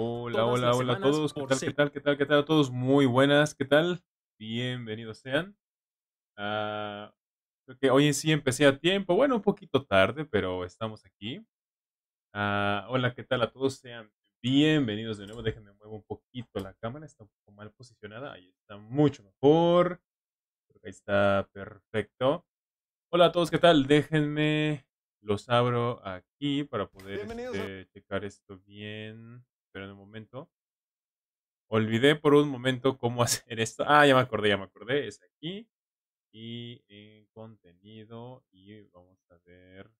Hola, hola, hola a todos. ¿Qué tal, ¿Qué tal, qué tal, qué tal a todos? Muy buenas, ¿qué tal? Bienvenidos sean. Ah, creo hoy en sí empecé a tiempo, bueno, un poquito tarde, pero estamos aquí. Ah, hola, ¿qué tal a todos? Sean bienvenidos de nuevo. Déjenme muevo un poquito la cámara, está un poco mal posicionada. Ahí está mucho mejor. ahí está perfecto. Hola a todos, ¿qué tal? Déjenme los abro aquí para poder este, checar esto bien en el momento. Olvidé por un momento cómo hacer esto. Ah, ya me acordé, ya me acordé. Es aquí. Y en contenido. Y vamos a ver.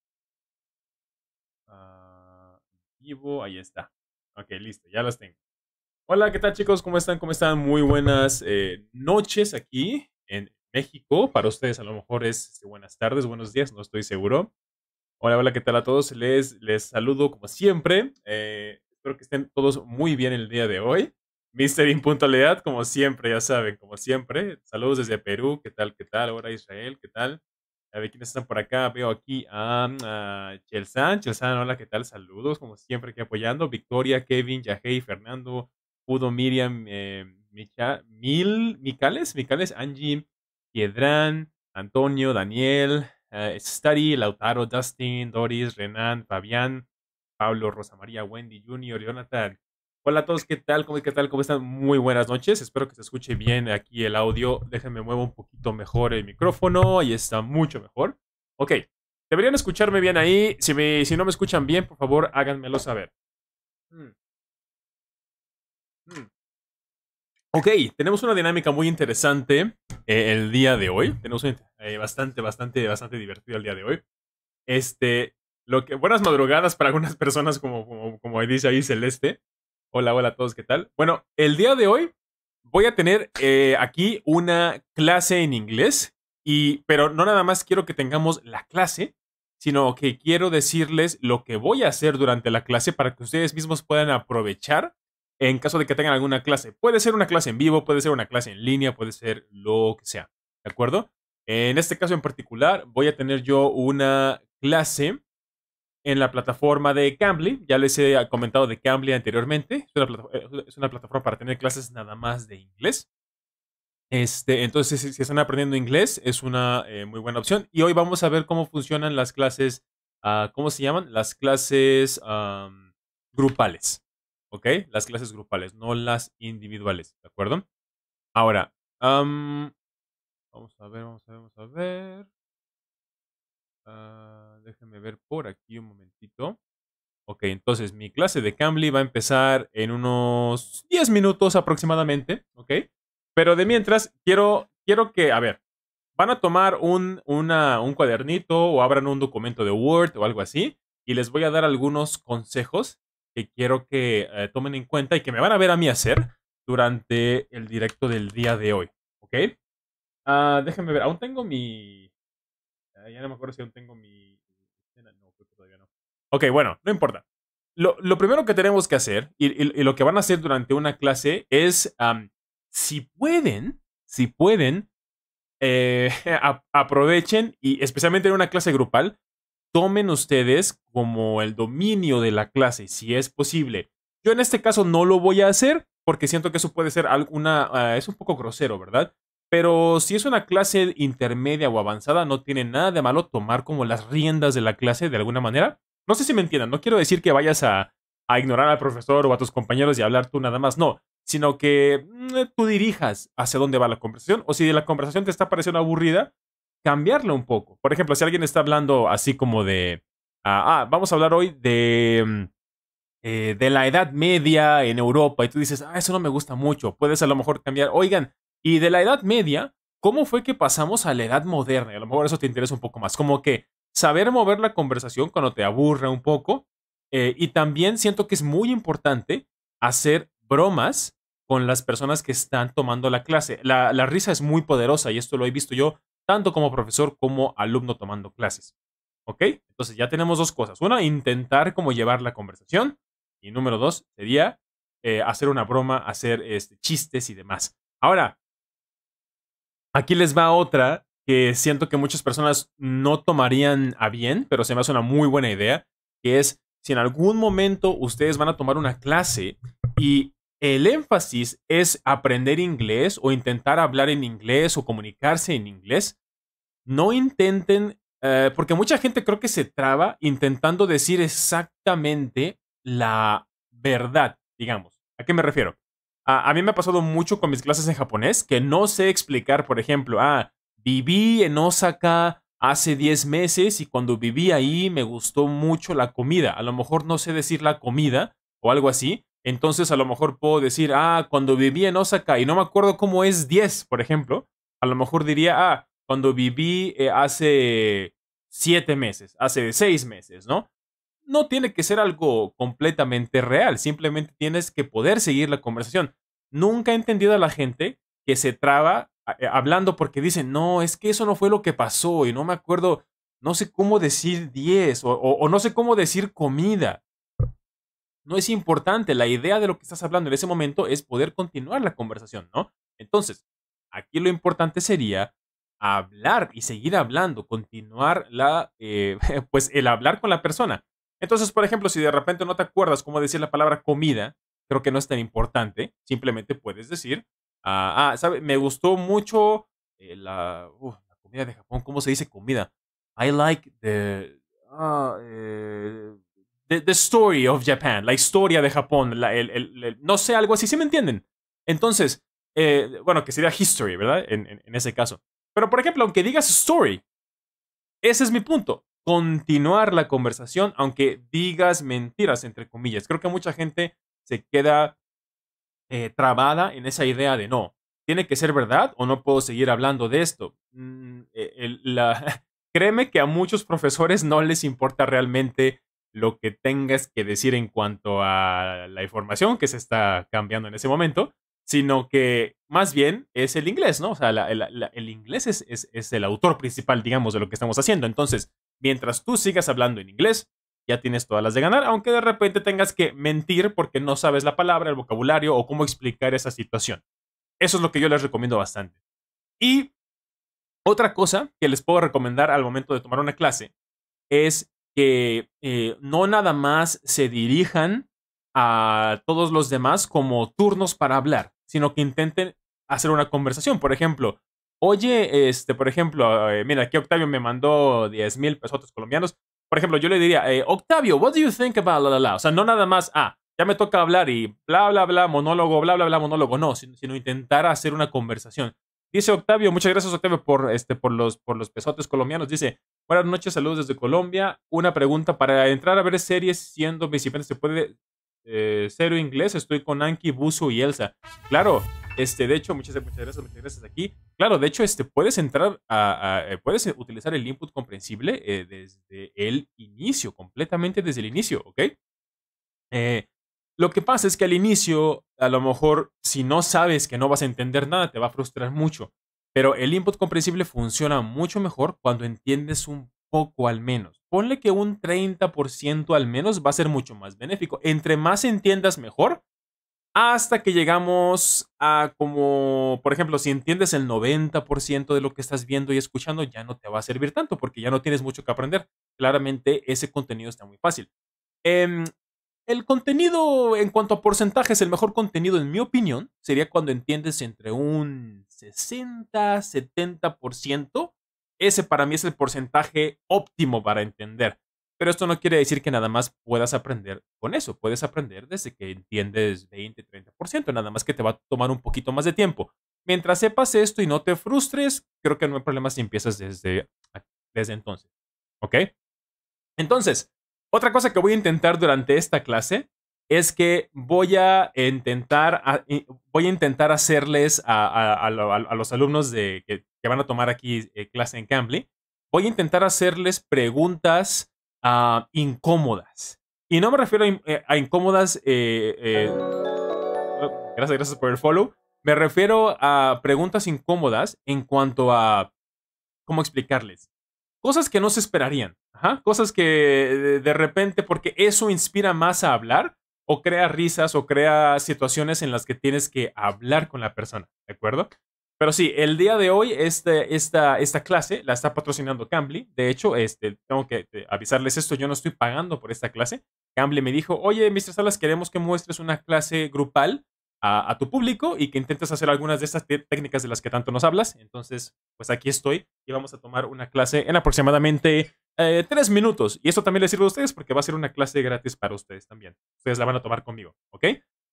Ah, vivo. Ahí está. Ok, listo. Ya las tengo. Hola, ¿qué tal chicos? ¿Cómo están? ¿Cómo están? Muy buenas eh, noches aquí en México. Para ustedes a lo mejor es este, buenas tardes, buenos días, no estoy seguro. Hola, hola, ¿qué tal a todos? Les, les saludo como siempre. Eh, Espero que estén todos muy bien el día de hoy. Mister Impuntualidad, como siempre, ya saben, como siempre. Saludos desde Perú, ¿qué tal? ¿Qué tal? Ahora Israel, ¿qué tal? A ver quiénes están por acá. Veo aquí a, Chelsan. Chelsan, hola, ¿qué tal? Saludos, como siempre, aquí apoyando. Victoria, Kevin, Yahey, Fernando, Pudo Miriam, eh, Mil, Micales, Micales, Angie, Piedrán, Antonio, Daniel, eh, Lautaro, Dustin, Doris, Renan, Fabián, Pablo, Rosa María, Wendy, Junior, Jonathan. Hola a todos, ¿qué tal? ¿Cómo, ¿Qué tal? ¿Cómo están? Muy buenas noches. Espero que se escuche bien aquí el audio. Déjenme muevo un poquito mejor el micrófono. Ahí está mucho mejor. Ok, deberían escucharme bien ahí. Si, si no me escuchan bien, por favor, háganmelo saber. Hmm. Hmm. Ok, tenemos una dinámica muy interesante eh, el día de hoy. Tenemos eh, bastante, bastante, bastante divertido el día de hoy. Este, que, buenas madrugadas para algunas personas, como, como, dice ahí Celeste. Hola, hola a todos, ¿qué tal? Bueno, el día de hoy voy a tener eh, aquí una clase en inglés, y, pero no nada más quiero que tengamos la clase, sino que quiero decirles lo que voy a hacer durante la clase para que ustedes mismos puedan aprovechar en caso de que tengan alguna clase. Puede ser una clase en vivo, puede ser una clase en línea, puede ser lo que sea, ¿de acuerdo? En este caso en particular voy a tener yo una clase en la plataforma de Cambly. Ya les he comentado de Cambly anteriormente. Es una, eh, plataforma para tener clases nada más de inglés. Este, entonces, si, están aprendiendo inglés, es una eh, muy buena opción. Y hoy vamos a ver cómo funcionan las clases, ah, ¿cómo se llaman? Las clases grupales. ¿Ok? Las clases grupales, no las individuales. ¿De acuerdo? Ahora, vamos a ver, vamos a ver, vamos a ver. Ah, déjenme ver por aquí un momentito. Ok, entonces mi clase de Cambly va a empezar en unos 10 minutos aproximadamente, ¿ok? Pero de mientras, quiero, quiero que, a ver, van a tomar un, cuadernito o abran un documento de Word o algo así y les voy a dar algunos consejos que quiero que eh, tomen en cuenta y que me van a ver a mí hacer durante el directo del día de hoy, ¿ok? Ah, déjenme ver, aún tengo mi, ya no me acuerdo si tengo mi No, creo todavía no. Ok, bueno, no importa. Lo, lo primero que tenemos que hacer y, lo que van a hacer durante una clase es, si pueden, si pueden, eh, aprovechen y especialmente en una clase grupal, tomen ustedes como el dominio de la clase, si es posible. Yo en este caso no lo voy a hacer porque siento que eso puede ser alguna, ah, es un poco grosero, ¿verdad? Pero si es una clase intermedia o avanzada, no tiene nada de malo tomar como las riendas de la clase de alguna manera. No sé si me entiendan, no quiero decir que vayas a, ignorar al profesor o a tus compañeros y hablar tú nada más, no, sino que mm, eh, tú dirijas hacia dónde va la conversación o si la conversación te está pareciendo aburrida, cambiarla un poco. Por ejemplo, si alguien está hablando así como de, ah, ah vamos a hablar hoy de... Mm, eh, de la Edad Media en Europa y tú dices, ah, eso no me gusta mucho, puedes a lo mejor cambiar, oigan, y de la Edad Media, ¿cómo fue que pasamos a la Edad Moderna? Y a lo mejor eso te interesa un poco más. Como que saber mover la conversación cuando te aburre un poco. Eh, y también siento que es muy importante hacer bromas con las personas que están tomando la clase. La, risa es muy poderosa y esto lo he visto yo tanto como profesor como alumno tomando clases. ¿Ok? Entonces ya tenemos dos cosas. Una, intentar cómo llevar la conversación. Y número dos, sería eh, hacer una broma, hacer este, chistes y demás. Ahora, Aquí les va otra que siento que muchas personas no tomarían a bien, pero se me hace una muy buena idea, que es si en algún momento ustedes van a tomar una clase y el énfasis es aprender inglés o intentar hablar en inglés o comunicarse en inglés, no intenten, eh, porque mucha gente creo que se traba intentando decir exactamente la verdad, digamos. ¿A qué me refiero? A, mí me ha pasado mucho con mis clases en japonés que no sé explicar, por ejemplo, ah, viví en Osaka hace 10 meses y cuando viví ahí me gustó mucho la comida. A lo mejor no sé decir la comida o algo así. Entonces a lo mejor puedo decir, ah, cuando viví en Osaka y no me acuerdo cómo es 10, por ejemplo. A lo mejor diría, ah, cuando viví eh, hace 7 meses, hace 6 meses, ¿no? no tiene que ser algo completamente real, simplemente tienes que poder seguir la conversación. Nunca he entendido a la gente que se traba eh, hablando porque dicen, no, es que eso no fue lo que pasó y no me acuerdo, no sé cómo decir 10 o, no sé cómo decir comida. No es importante, la idea de lo que estás hablando en ese momento es poder continuar la conversación, ¿no? Entonces, aquí lo importante sería hablar y seguir hablando, continuar la, eh, pues el hablar con la persona. Entonces, por ejemplo, si de repente no te acuerdas cómo decir la palabra comida, creo que no es tan importante. Simplemente puedes decir, ah, ah Me gustó mucho eh, uh, la, comida de Japón. ¿Cómo se dice comida? I like the, ah, eh, story of Japan, la historia de Japón, no sé, algo así, ¿sí me entienden? Entonces, eh, bueno, que sería history, ¿verdad? en ese caso. Pero, por ejemplo, aunque digas story, ese es mi punto continuar la conversación, aunque digas mentiras, entre comillas. Creo que mucha gente se queda eh, trabada en esa idea de no, tiene que ser verdad o no puedo seguir hablando de esto. Mm, e, créeme que a muchos profesores no les importa realmente lo que tengas que decir en cuanto a la información que se está cambiando en ese momento, sino que más bien es el inglés, ¿no? O sea, el inglés es, es el autor principal, digamos, de lo que estamos haciendo. Entonces, Mientras tú sigas hablando en inglés, ya tienes todas las de ganar, aunque de repente tengas que mentir porque no sabes la palabra, el vocabulario o cómo explicar esa situación. Eso es lo que yo les recomiendo bastante. Y otra cosa que les puedo recomendar al momento de tomar una clase es que eh, no nada más se dirijan a todos los demás como turnos para hablar, sino que intenten hacer una conversación. Por ejemplo, oye, este, por ejemplo, eh, mira, aquí Octavio me mandó diez mil pesos colombianos. Por ejemplo, yo le diría, eh, Octavio, what do you think about la la la? O sea, no nada más, ah, ya me toca hablar y bla, bla, bla, monólogo, bla, bla, bla, monólogo. No, sino, intentar hacer una conversación. Dice Octavio, muchas gracias Octavio por, este, por, los, por los pesotes colombianos. Dice, buenas noches, saludos desde Colombia. Una pregunta, para entrar a ver series siendo principiante, ¿se puede eh, cero inglés, estoy con Anki, Busu y Elsa. Claro, este, de hecho, muchas, muchas gracias, muchas gracias aquí. Claro, de hecho, este, puedes entrar a, eh, puedes utilizar el input comprensible eh, desde el inicio, completamente desde el inicio, ¿ok? lo que pasa es que al inicio, a lo mejor, si no sabes que no vas a entender nada, te va a frustrar mucho. Pero el input comprensible funciona mucho mejor cuando entiendes un poco al menos. Ponle que un 30% al menos va a ser mucho más benéfico. Entre más entiendas mejor, hasta que llegamos a como, por ejemplo, si entiendes el 90% de lo que estás viendo y escuchando, ya no te va a servir tanto porque ya no tienes mucho que aprender. Claramente ese contenido está muy fácil. Em, el contenido en cuanto a porcentajes, el mejor contenido en mi opinión sería cuando entiendes entre un 60, 70% ese para mí es el porcentaje óptimo para entender. Pero esto no quiere decir que nada más puedas aprender con eso. Puedes aprender desde que entiendes 20, 30%, nada más que te va a tomar un poquito más de tiempo. Mientras sepas esto y no te frustres, creo que no hay problema si empiezas desde, desde entonces. ¿Ok? Entonces, otra cosa que voy a intentar durante esta clase es que voy a intentar, voy a intentar hacerles a, los alumnos de, que, van a tomar aquí eh, clase en Cambly, voy a intentar hacerles preguntas ah, incómodas. Y no me refiero a, eh, incómodas, eh, oh, gracias, gracias por el follow, me refiero a preguntas incómodas en cuanto a cómo explicarles. Cosas que no se esperarían, cosas que de repente, porque eso inspira más a hablar o crea risas o crea situaciones en las que tienes que hablar con la persona, ¿de acuerdo? Pero sí, el día de hoy este, esta, esta clase la está patrocinando Cambly. De hecho, este, tengo que eh, avisarles esto, yo no estoy pagando por esta clase. Cambly me dijo, oye, Mr. Salas, queremos que muestres una clase grupal a, tu público y que intentes hacer algunas de estas técnicas de las que tanto nos hablas. Entonces, pues aquí estoy y vamos a tomar una clase en aproximadamente eh, tres minutos. Y esto también les sirve a ustedes porque va a ser una clase gratis para ustedes también. Ustedes la van a tomar conmigo, ¿ok?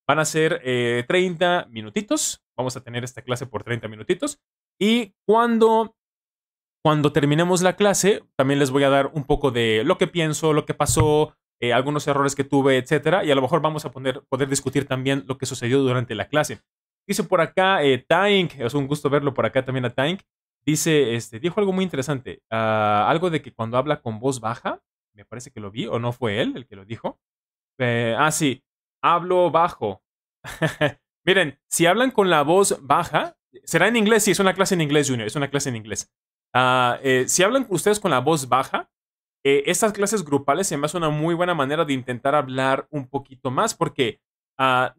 Van a ser 30 eh, minutitos. Vamos a tener esta clase por 30 minutitos. Y cuando, cuando terminemos la clase, también les voy a dar un poco de lo que pienso, lo que pasó, eh, algunos errores que tuve, etc. Y a lo mejor vamos a poder discutir también lo que sucedió durante la clase. Hice por acá eh, Tank, es un gusto verlo por acá también a Tank. Dice, este, dijo algo muy interesante, ah, algo de que cuando habla con voz baja, me parece que lo vi, o no fue él el que lo dijo. Eh, ah, sí, hablo bajo. Miren, si hablan con la voz baja, será en inglés, sí, es una clase en inglés, Junior, es una clase en inglés. Ah, eh, si hablan ustedes con la voz baja, eh, estas clases grupales se me hace una muy buena manera de intentar hablar un poquito más, porque, ah,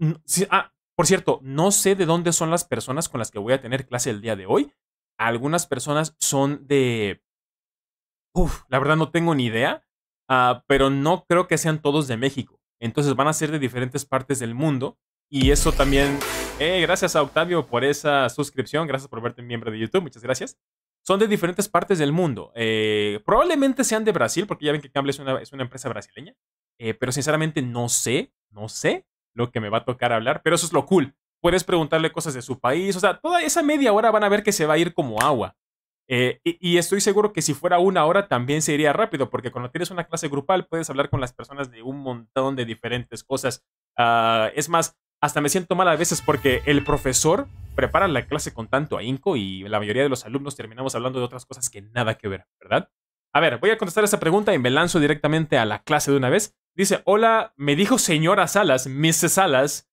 por cierto, no sé de dónde son las personas con las que voy a tener clase el día de hoy, algunas personas son de... Uf, la verdad no tengo ni idea, ah, pero no creo que sean todos de México. Entonces van a ser de diferentes partes del mundo y eso también... Eh, gracias a Octavio por esa suscripción, gracias por verte miembro de YouTube, muchas gracias. Son de diferentes partes del mundo. Eh, probablemente sean de Brasil, porque ya ven que Campbell es una, es una empresa brasileña. Eh, pero sinceramente no sé, no sé lo que me va a tocar hablar, pero eso es lo cool puedes preguntarle cosas de su país, o sea, toda esa media hora van a ver que se va a ir como agua. Eh, y, estoy seguro que si fuera una hora también se iría rápido, porque cuando tienes una clase grupal puedes hablar con las personas de un montón de diferentes cosas. Ah, es más, hasta me siento mal a veces porque el profesor prepara la clase con tanto ahínco y la mayoría de los alumnos terminamos hablando de otras cosas que nada que ver, ¿verdad? A ver, voy a contestar esa pregunta y me lanzo directamente a la clase de una vez. Dice, hola, me dijo señora Salas, Mrs. Salas,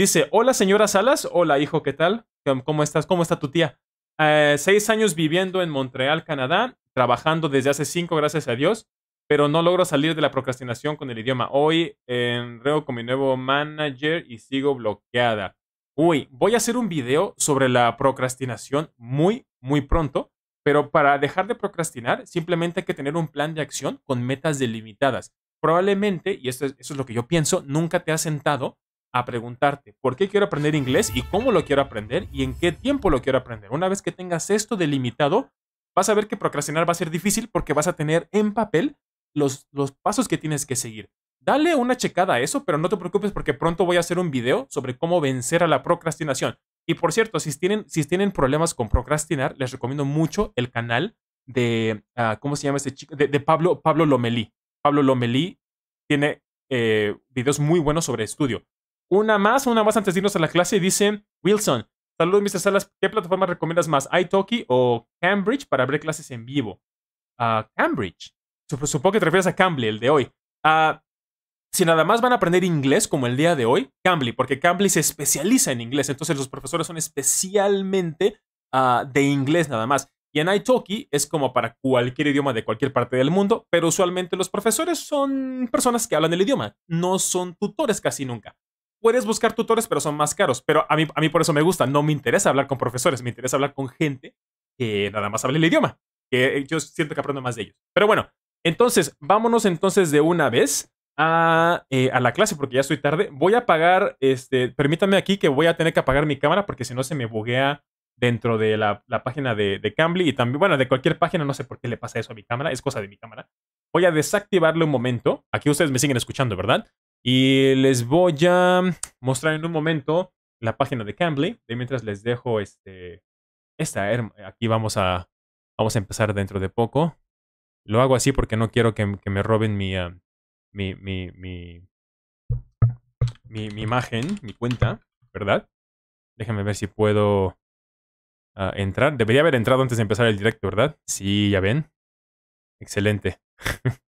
Dice, hola señora Salas, hola hijo, ¿qué tal? ¿Cómo estás? ¿Cómo está tu tía? Eh, seis años viviendo en Montreal, Canadá, trabajando desde hace cinco, gracias a Dios, pero no logro salir de la procrastinación con el idioma. Hoy enreo eh, con mi nuevo manager y sigo bloqueada. Uy, voy a hacer un video sobre la procrastinación muy, muy pronto, pero para dejar de procrastinar simplemente hay que tener un plan de acción con metas delimitadas. Probablemente, y eso es, eso es lo que yo pienso, nunca te has sentado a preguntarte por qué quiero aprender inglés y cómo lo quiero aprender y en qué tiempo lo quiero aprender. Una vez que tengas esto delimitado, vas a ver que procrastinar va a ser difícil porque vas a tener en papel los, los pasos que tienes que seguir. Dale una checada a eso, pero no te preocupes porque pronto voy a hacer un video sobre cómo vencer a la procrastinación. Y por cierto, si tienen, si tienen problemas con procrastinar, les recomiendo mucho el canal de, ah, ¿cómo se llama este chico? De, Pablo, Pablo Lomelí. Pablo Lomelí tiene eh, videos muy buenos sobre estudio. Una más, una más antes de irnos a la clase. Dice Wilson, saludos, Mr. Salas. ¿Qué plataforma recomiendas más, iTalki o Cambridge para ver clases en vivo? Ah, Cambridge. supongo que te refieres a Cambly, el de hoy. Ah, si nada más van a aprender inglés como el día de hoy, Cambly, porque Cambly se especializa en inglés. Entonces los profesores son especialmente ah, de inglés nada más. Y en iTalki es como para cualquier idioma de cualquier parte del mundo, pero usualmente los profesores son personas que hablan el idioma, no son tutores casi nunca. Puedes buscar tutores, pero son más caros. Pero a mí, a mí por eso me gusta. No me interesa hablar con profesores, me interesa hablar con gente que nada más hable el idioma. Que yo siento que aprendo más de ellos. Pero bueno, entonces, vámonos entonces de una vez a, eh, a la clase porque ya estoy tarde. Voy a apagar, este, permítanme aquí que voy a tener que apagar mi cámara porque si no se me buguea dentro de la, la página de, de Cambly y también, bueno, de cualquier página, no sé por qué le pasa eso a mi cámara, es cosa de mi cámara. Voy a desactivarle un momento. Aquí ustedes me siguen escuchando, ¿verdad? Y les voy a mostrar en un momento la página de Cambly. Y mientras les dejo este, esta. Aquí vamos a, vamos a empezar dentro de poco. Lo hago así porque no quiero que, me roben ah, mi, mi, mi, mi, imagen, mi cuenta, ¿verdad? Déjenme ver si puedo ah, entrar. Debería haber entrado antes de empezar el directo, ¿verdad? Sí, ya ven. Excelente.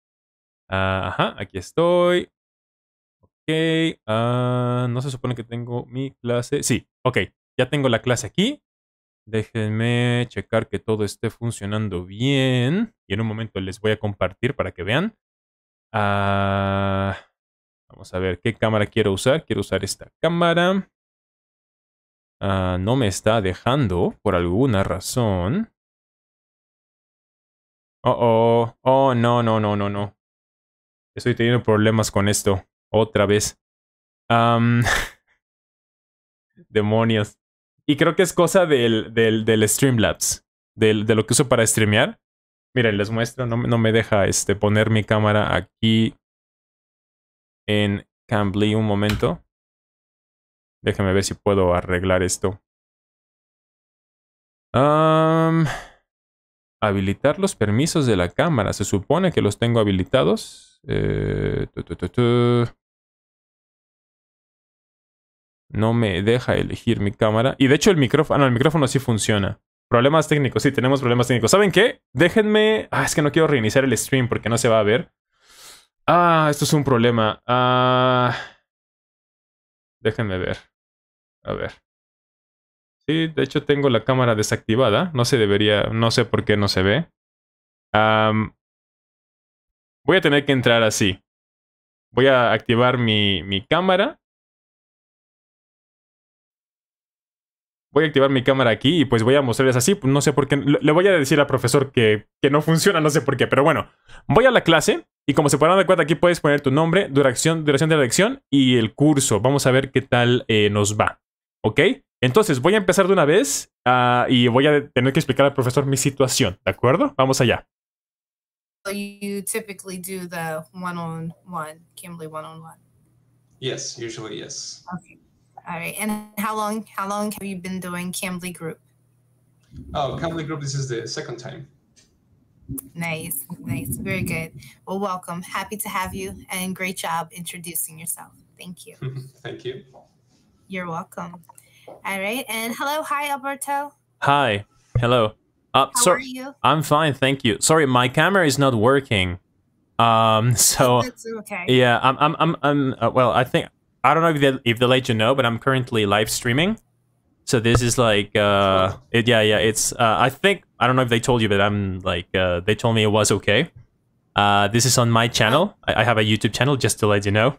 Ah, ajá, aquí estoy. Ok. Ah, no se supone que tengo mi clase. Sí, ok, ya tengo la clase aquí. Déjenme checar que todo esté funcionando bien. Y en un momento les voy a compartir para que vean. Ah, vamos a ver qué cámara quiero usar. Quiero usar esta cámara. Ah, no me está dejando por alguna razón. Oh, oh, oh, no, no, no, no, no. Estoy teniendo problemas con esto. Otra vez. demonios. Y creo que es cosa del, del, del Streamlabs, del, de lo que uso para streamear. Miren, les muestro, no, no me deja este, poner mi cámara aquí en Cambly un momento. Déjenme ver si puedo arreglar esto. habilitar los permisos de la cámara. Se supone que los tengo habilitados. Eh, no me deja elegir mi cámara. Y de hecho el micrófono... Ah, el micrófono sí funciona. Problemas técnicos. Sí, tenemos problemas técnicos. ¿Saben qué? Déjenme... Ah, es que no quiero reiniciar el stream porque no se va a ver. Ah, esto es un problema. Ah... Déjenme ver. A ver. Sí, de hecho tengo la cámara desactivada. No se debería... No sé por qué no se ve. voy a tener que entrar así. Voy a activar mi, mi cámara voy a activar mi cámara aquí y pues voy a mostrarles así. Pues, no sé por qué. Le voy a decir al profesor que, no funciona, no sé por qué. Pero bueno, voy a la clase y como se podrán dar cuenta aquí puedes poner tu nombre, duración, duración de la lección y el curso. Vamos a ver qué tal eh, nos va. ¿Ok? Entonces voy a empezar de una vez ah, y voy a tener que explicar al profesor mi situación. ¿De acuerdo? Vamos allá. one Kimberly one-on-one. All right. And how long how long have you been doing Cambly Group? Oh, Cambly Group. This is the second time. Nice, nice, very good. Well, welcome. Happy to have you, and great job introducing yourself. Thank you. Thank you. You're welcome. All right. And hello, hi, Alberto. Hi. Hello. Uh, How so, are you? I'm fine, thank you. Sorry, my camera is not working. Um, so okay. yeah, I'm, I'm, I'm, I'm uh, well, I think I don't know if they if they let you know, but I'm currently live streaming. So this is like, uh, it, yeah, yeah. It's uh, I think I don't know if they told you, but I'm like, uh, they told me it was okay. Uh, this is on my channel. I, I have a YouTube channel, just to let you know.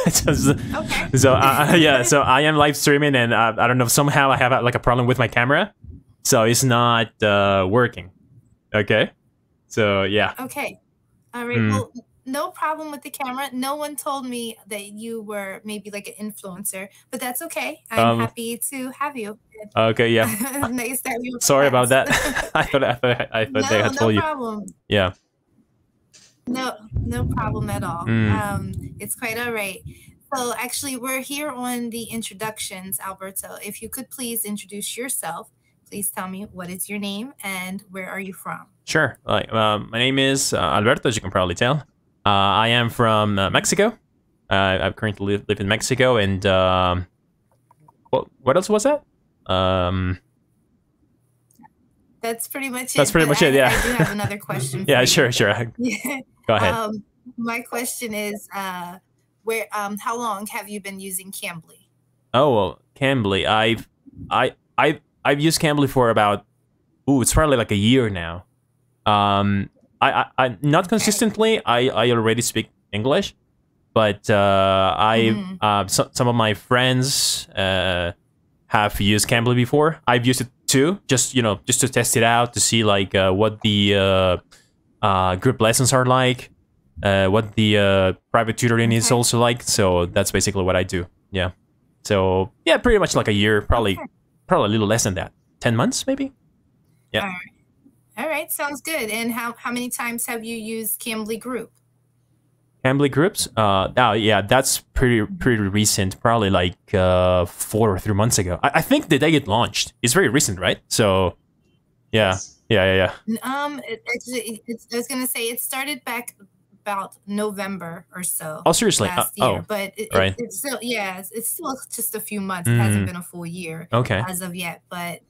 so, okay. so uh, uh, yeah, so I am live streaming, and I uh, I don't know. Somehow I have uh, like a problem with my camera, so it's not uh, working. Okay. So yeah. Okay. All right. Mm. Well, no problem with the camera. No one told me that you were maybe like an influencer, but that's okay. I'm um, happy to have you. Okay, yeah. nice that you. Sorry about that. I thought I thought, I thought no, they had no told problem. Yeah. No, no problem at all. Mm. Um, it's quite all right. So actually, we're here on the introductions, Alberto. If you could please introduce yourself please tell me what is your name and where are you from? Sure. Like, um, my name is uh, Alberto, as you can probably tell. Uh, I am from uh, Mexico. Uh, I currently live, live in Mexico, and um, what what else was that? Um, that's pretty much it. That's pretty much I, it. Yeah. I do have another question. yeah, sure, sure. Yeah. Go ahead. Um, my question is, uh, where, um, how long have you been using Cambly? Oh well, Cambly. I've, I, I, I've used Cambly for about, ooh, it's probably like a year now. Um, I, I, I not consistently. I, I already speak English, but uh, I mm. uh, so, some of my friends uh, have used Cambly before. I've used it too, just you know, just to test it out to see like uh, what the uh, uh, group lessons are like, what the private tutoring okay. is also like. So that's basically what I do. Yeah. So yeah, pretty much like a year, probably, probably a little less than that, ten months maybe. Yeah. All right, sounds good. And how, how many times have you used Cambly Group? Cambly Groups? Uh, oh, yeah, that's pretty pretty recent. Probably like uh, four or three months ago. I, I think the day it launched. It's very recent, right? So, yeah, yeah, yeah, yeah. Um, it, it, it, I was gonna say it started back about November or so. Oh, seriously? Last uh, oh, year, oh, but it, right. It, it's still yeah, it's, it's, still just a few months. Mm. It hasn't mm-hmm. been a full year okay. as of yet, but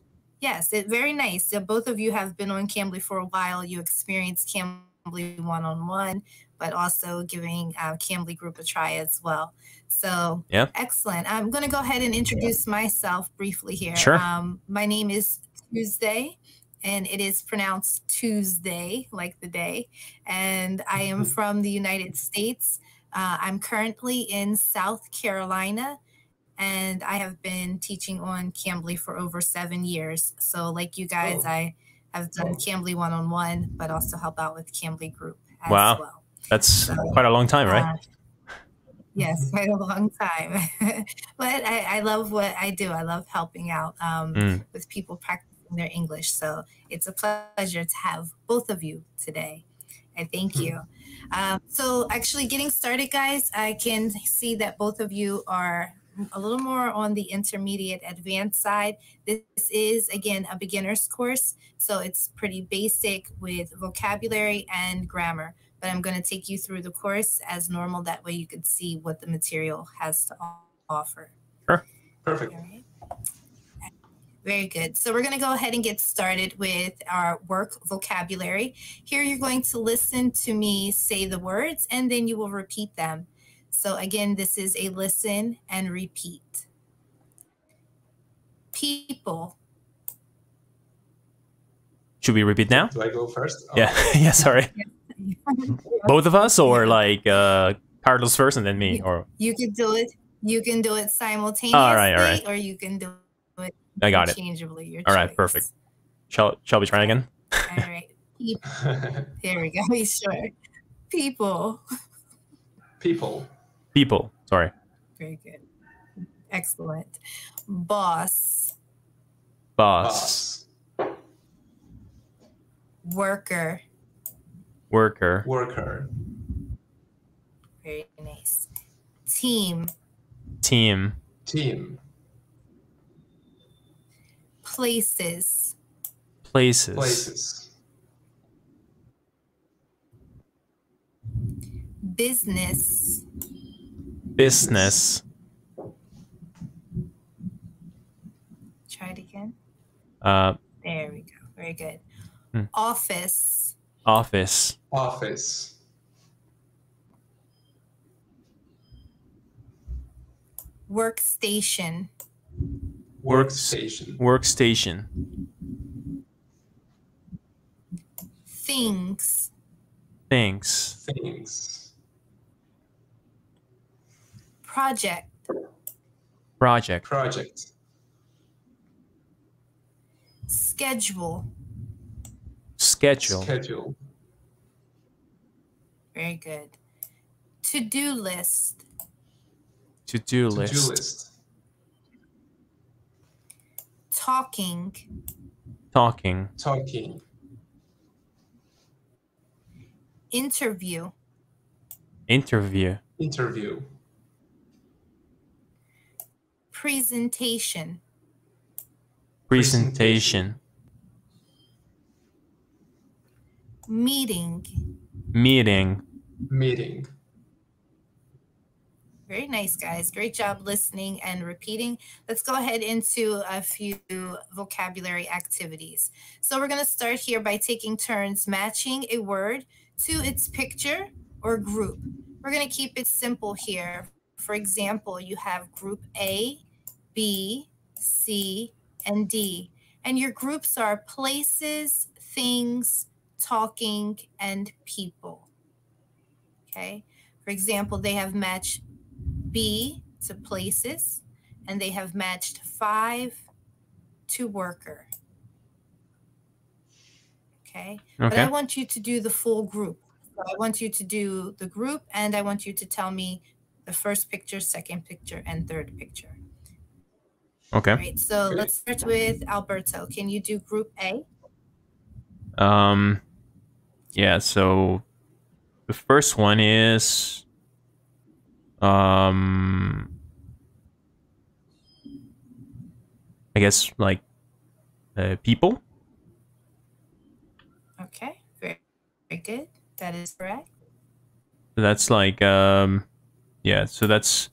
Yes, it, very nice. Uh, both of you have been on Cambly for a while. You experienced Cambly one on one, but also giving uh, Cambly Group a try as well. So, yeah. excellent. I'm going to go ahead and introduce myself briefly here. Sure. Um, my name is Tuesday, and it is pronounced Tuesday, like the day. And I am mm-hmm. from the United States. Uh, I'm currently in South Carolina and I have been teaching on Cambly for over seven years. So, like you guys, oh. I have done oh. Cambly one on one, but also help out with Cambly Group as wow. well. That's so, quite a long time, right? Uh, yes, mm-hmm. quite a long time. but I, I, love what I do. I love helping out um, mm. with people practicing their English. So it's a pleasure to have both of you today. I thank mm. you. Um, so, actually, getting started, guys, I can see that both of you are a little more on the intermediate advanced side. This is, again, a beginner's course, so it's pretty basic with vocabulary and grammar. But I'm going to take you through the course as normal. That way you can see what the material has to offer. Sure. Perfect. Right. Very good. So we're going to go ahead and get started with our work vocabulary. Here you're going to listen to me say the words, and then you will repeat them. So again, this is a listen and repeat. People. Should we repeat now? Do I go first? Oh. Yeah. yeah. Sorry. Both of us, or like uh, Carlos first and then me, you, or you can do it. You can do it simultaneously, all right, all right. or you can do it. I got it. Changeably. All right. Choice. Perfect. Shall Shall we try again? all right. There we go. Be sure. People. People. People, sorry. Very good. Excellent. Boss. Boss. Boss. Worker. Worker. Worker. Very nice. Team. Team. Team. Places. Places. Places. Business business. Try it again. Uh, there we go. Very good. Hmm. Office. Office. Office. Workstation. Workstation. Workstation. Things. Things. Things. Project. Project. Project. Schedule. Schedule. Schedule. Very good. To-do list. To-do list. To-do list. Talking. Talking. Talking. Interview. Interview. Interview. Presentation. Presentation. Meeting. Meeting. Meeting. Very nice, guys. Great job listening and repeating. Let's go ahead into a few vocabulary activities. So we're going to start here by taking turns matching a word to its picture or group. We're going to keep it simple here. For example, you have group A B, C, and D. And your groups are places, things, talking, and people. Okay. For example, they have matched B to places, and they have matched five to worker. Okay. okay. But I want you to do the full group. I want you to do the group, and I want you to tell me the first picture, second picture, and third picture. Okay. All right. So let's start with Alberto. Can you do group A? Um, yeah. So the first one is, um, I guess like uh, people. Okay. Very, very good. That is correct. That's like um, yeah. So that's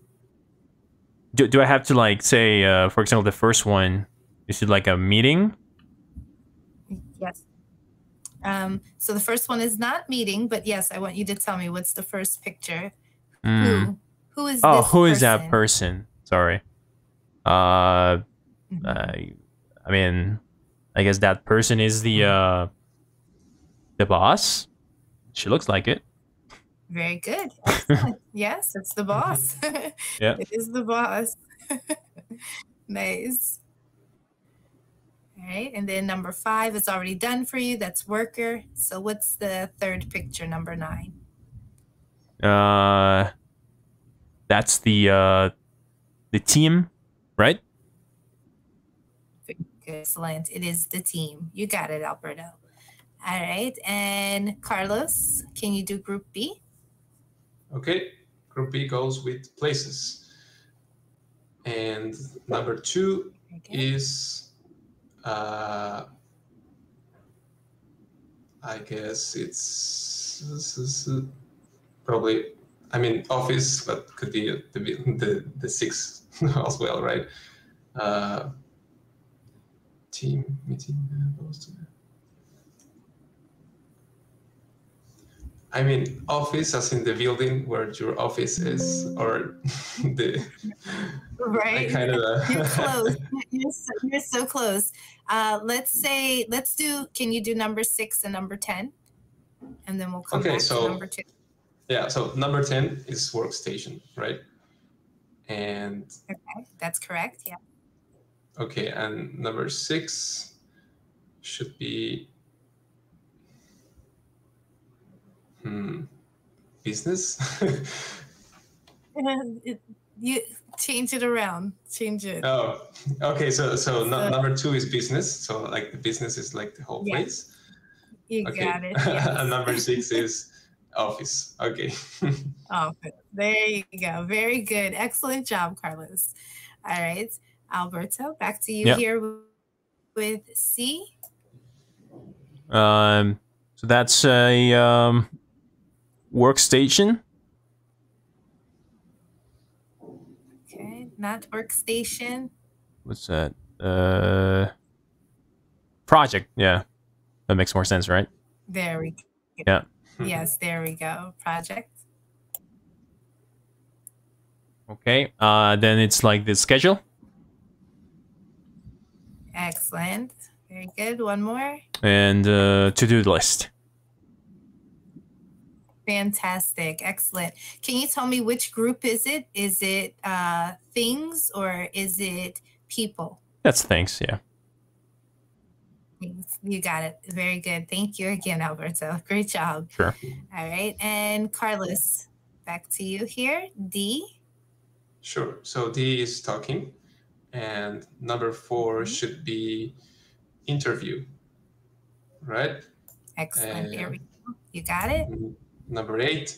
do, do I have to like say, uh, for example, the first one, is it like a meeting? Yes. Um, so the first one is not meeting, but yes, I want you to tell me what's the first picture. Mm. Who? Who is? Oh, who person? is that person? Sorry. Uh, mm -hmm. uh, I mean, I guess that person is the uh, the boss. She looks like it. Very good. yes, it's the mm-hmm. boss. yeah. It is the boss. nice. All right, and then number five is already done for you. That's worker. So what's the third picture, number nine? Uh, that's the uh, the team, right? Excellent. It is the team. You got it, Alberto. All right, and Carlos, can you do Group B? Okay, group B goes with places. And number two okay. is, uh, I guess it's probably, I mean, office, but could be the, the, the six as well, right? Uh, team meeting. Uh, uh, I mean, office as in the building where your office is, or the right. Kind of a you're close. You're so, you're so close. Uh, let's say, let's do. Can you do number six and number ten, and then we'll come okay, back so, to number two. Yeah. So number ten is workstation, right? And okay, that's correct. Yeah. Okay, and number six should be Hmm. Business? Um, you change it around. Change it. Oh, okay. So, so, number two is business. So, like, the business is like the whole yes. place. You okay. got it. Yes. and number six is office. Okay. office. Oh, there you go. Very good. Excellent job, Carlos. All right. Alberto, back to you yep. here with C. Um, so that's a um, workstation. Okay, not workstation. What's that? Uh, project. Yeah, that makes more sense, right? There we go. Yeah. yes, there we go. Project. Okay. Uh, then it's like the schedule. Excellent. Very good. One more. And uh, to-do list. Fantastic. Excellent. Can you tell me which group is it? Is it uh, things or is it people? That's things, yeah. You got it. Very good. Thank you again, Alberto. Great job. Sure. All right. And Carlos, back to you here. D. Sure. So D is talking. And number 4 mm -hmm. should be interview. Right? Excellent. Uh, there we go. You got it? Mm -hmm number eight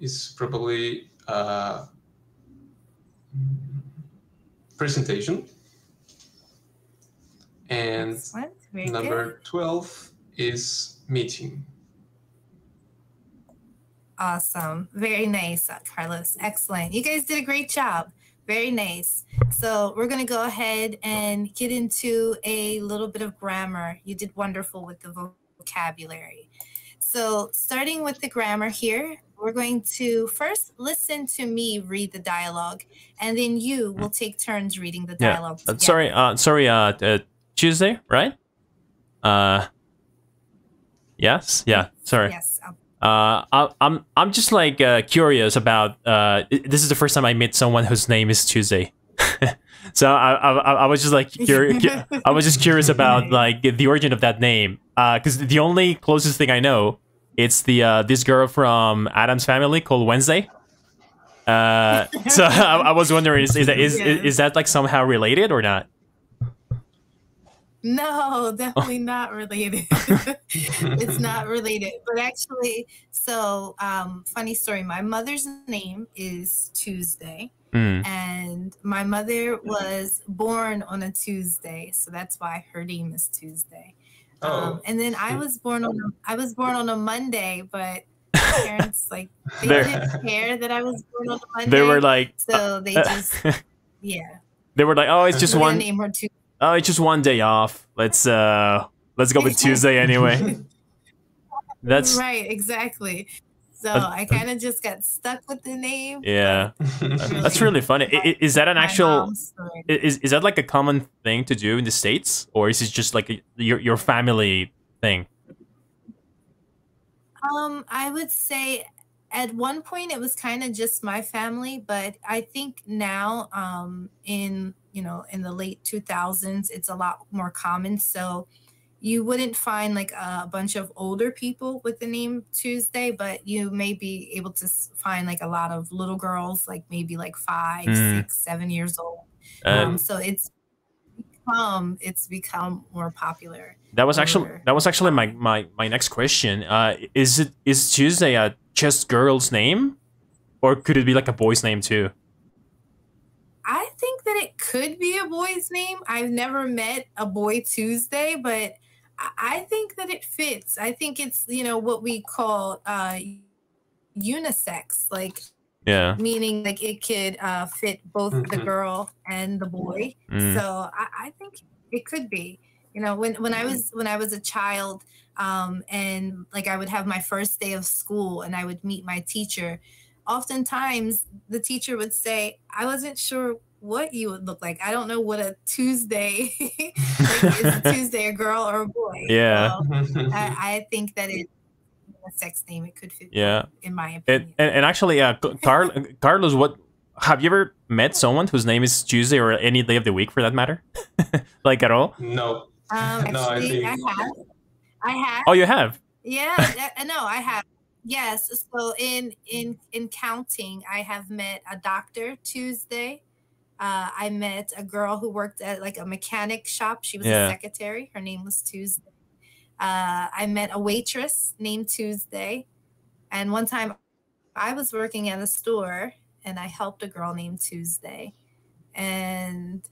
is probably uh, presentation. And number good. 12 is meeting. Awesome. Very nice, uh, Carlos. Excellent. You guys did a great job. Very nice. So we're going to go ahead and get into a little bit of grammar. You did wonderful with the vocabulary. So starting with the grammar here, we're going to first listen to me read the dialogue, and then you will take turns reading the dialogue. Yeah. Uh, sorry, uh, sorry, uh, uh, Tuesday, right? Uh, yes, yeah. Sorry. Yes. Um, uh, I, am I'm, I'm just like uh, curious about. Uh, this is the first time I meet someone whose name is Tuesday. so I, I, I was just like curious. I was just curious about like the origin of that name because uh, the only closest thing I know, it's the uh, this girl from Adam's Family called Wednesday. Uh, so I, I, was wondering, is, is that is, yeah. is, is that like somehow related or not? No, definitely not related. it's not related. But actually, so um, funny story. My mother's name is Tuesday. Mm. And my mother was born on a Tuesday, so that's why her name is Tuesday. Oh. Um, and then I was born on I was born on a Monday, but parents like they didn't care that I was born on a Monday. They were like, so uh, they uh, just yeah. They were like, oh, it's just one. Name or two. Oh, it's just one day off. Let's uh, let's go with Tuesday anyway. That's right, exactly. So uh, I kind of just got stuck with the name. Yeah, that's really funny. is that an actual? Is is that like a common thing to do in the states, or is it just like a, your your family thing? Um, I would say at one point it was kind of just my family, but I think now, um, in you know, in the late two thousands, it's a lot more common. So you wouldn't find like a bunch of older people with the name Tuesday, but you may be able to find like a lot of little girls, like maybe like five, mm. six, seven years old. Uh, um, so it's become it's become more popular. That was actually that was actually my my my next question. Uh, is it is Tuesday a just girl's name, or could it be like a boy's name too? I think that it could be a boy's name. I've never met a boy Tuesday, but I think that it fits. I think it's you know what we call uh, unisex, like yeah, meaning like it could uh, fit both mm -hmm. the mm-hmm. girl and the boy. Mm. So I, I, think it could be. You know, when when I mm-hmm. was when I was a child, um, and like I would have my first day of school, and I would meet my teacher. Oftentimes, the teacher would say, "I wasn't sure what you would look like. I don't know what a Tuesday like, is a Tuesday a girl or a boy. Yeah. So I, I, think that it's a sex name. It could fit. Yeah. In my opinion. It, and, and, actually, uh, Car Carlos, what have you ever met someone whose name is Tuesday or any day of the week for that matter? like at all? No. Um, actually, no, I, think... I have. I have. Oh, you have. Yeah. Uh, no, I have. Yes. So in in in counting, I have met a doctor Tuesday uh, I met a girl who worked at like a mechanic shop. She was yeah. a secretary. Her name was Tuesday. Uh, I met a waitress named Tuesday. And one time I was working at a store and I helped a girl named Tuesday. And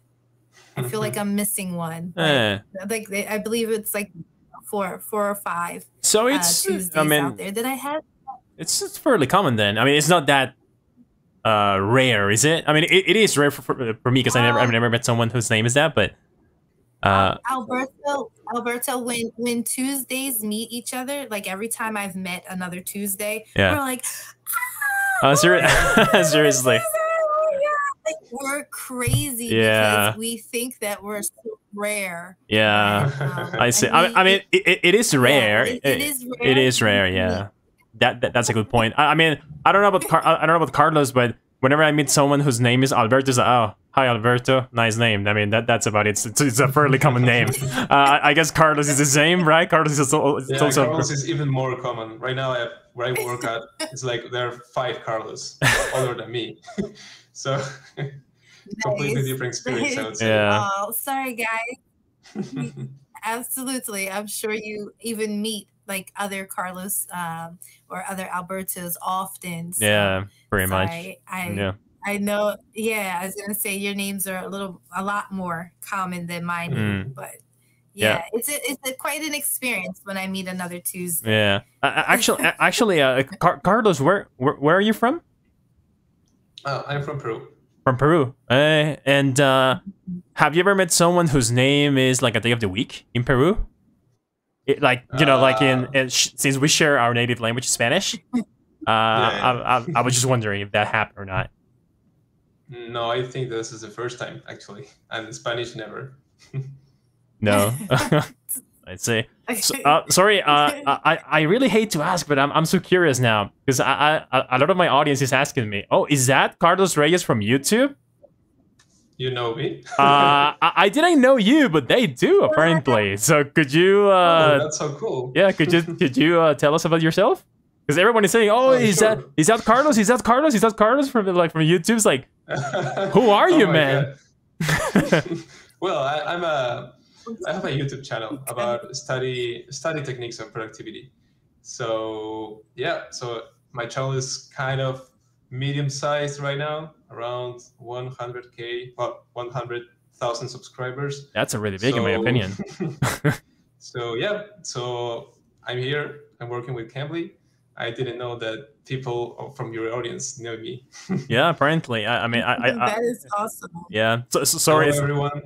I feel like I'm missing one. Yeah. Like, like, I believe it's like four, four or five. So uh, it's uh, I mean, out there that I had. It's, it's fairly common then. I mean, it's not that uh, rare, is it? I mean, it, it is rare for, for, for me because I never I've never met someone whose name is that, but uh, Alberto, Alberto, when when Tuesdays meet each other, like every time I've met another Tuesday, yeah. we're like, ah, oh, ser- seriously, oh, like, we're crazy. Yeah, we think that we're so rare. Yeah, and, um, I see. I mean, I mean, it, it is rare. Yeah, it, it is. Rare. It is rare. Yeah that, that that's a good point. I, I mean, I don't know about Car I don't know about Carlos, but whenever I meet someone whose name is Alberto, it's like, oh, hi Alberto, nice name. I mean, that that's about it. It's, it's, a fairly common name. Uh, I, I guess Carlos is the same, right? Carlos is, also yeah, also... Carlos is even more common. Right now, I have, where I work at, it's like there are five Carlos older than me. so nice. completely different experience. Yeah. Oh, sorry, guys. Absolutely. I'm sure you even meet like other Carlos um, or other Albertos often. So, yeah, pretty much. I, yeah. I know. Yeah, I was gonna say your names are a little, a lot more common than mine, mm. but yeah, yeah, it's a, it's a, quite an experience when I meet another Tuesday. Yeah, uh, actually, actually, uh, Car Carlos, where, where, where are you from? Uh, I'm from Peru. From Peru, eh, and uh, mm-hmm. have you ever met someone whose name is like a day of the week in Peru? It, like you know, like in, ah. in since we share our native language, Spanish. Uh, yeah. I, I, I, was just wondering if that happened or not. No, I think this is the first time actually, and Spanish never. no, I see. So, uh, sorry, uh, I I really hate to ask, but I'm I'm so curious now because I, I a lot of my audience is asking me, oh, is that Carlos Reyes from YouTube? You know me. uh, I, didn't know you, but they do apparently. So could you? Uh, oh, that's so cool. yeah, could you could you uh, tell us about yourself? Because everyone is saying, "Oh, oh is sure. that that Carlos? Is that Carlos? Is that Carlos?" From like from YouTube's like, who are oh you, oh man? well, I, am a I have a YouTube channel about study study techniques of productivity. So yeah, so my channel is kind of medium sized right now around 100k, well, 100,000 subscribers. That's already big, so, in my opinion. so yeah, so I'm here. I'm working with Cambly. I didn't know that people from your audience know me. yeah, apparently. I, I mean, I, I, I, that is awesome. Yeah. So, so sorry, Hello, everyone.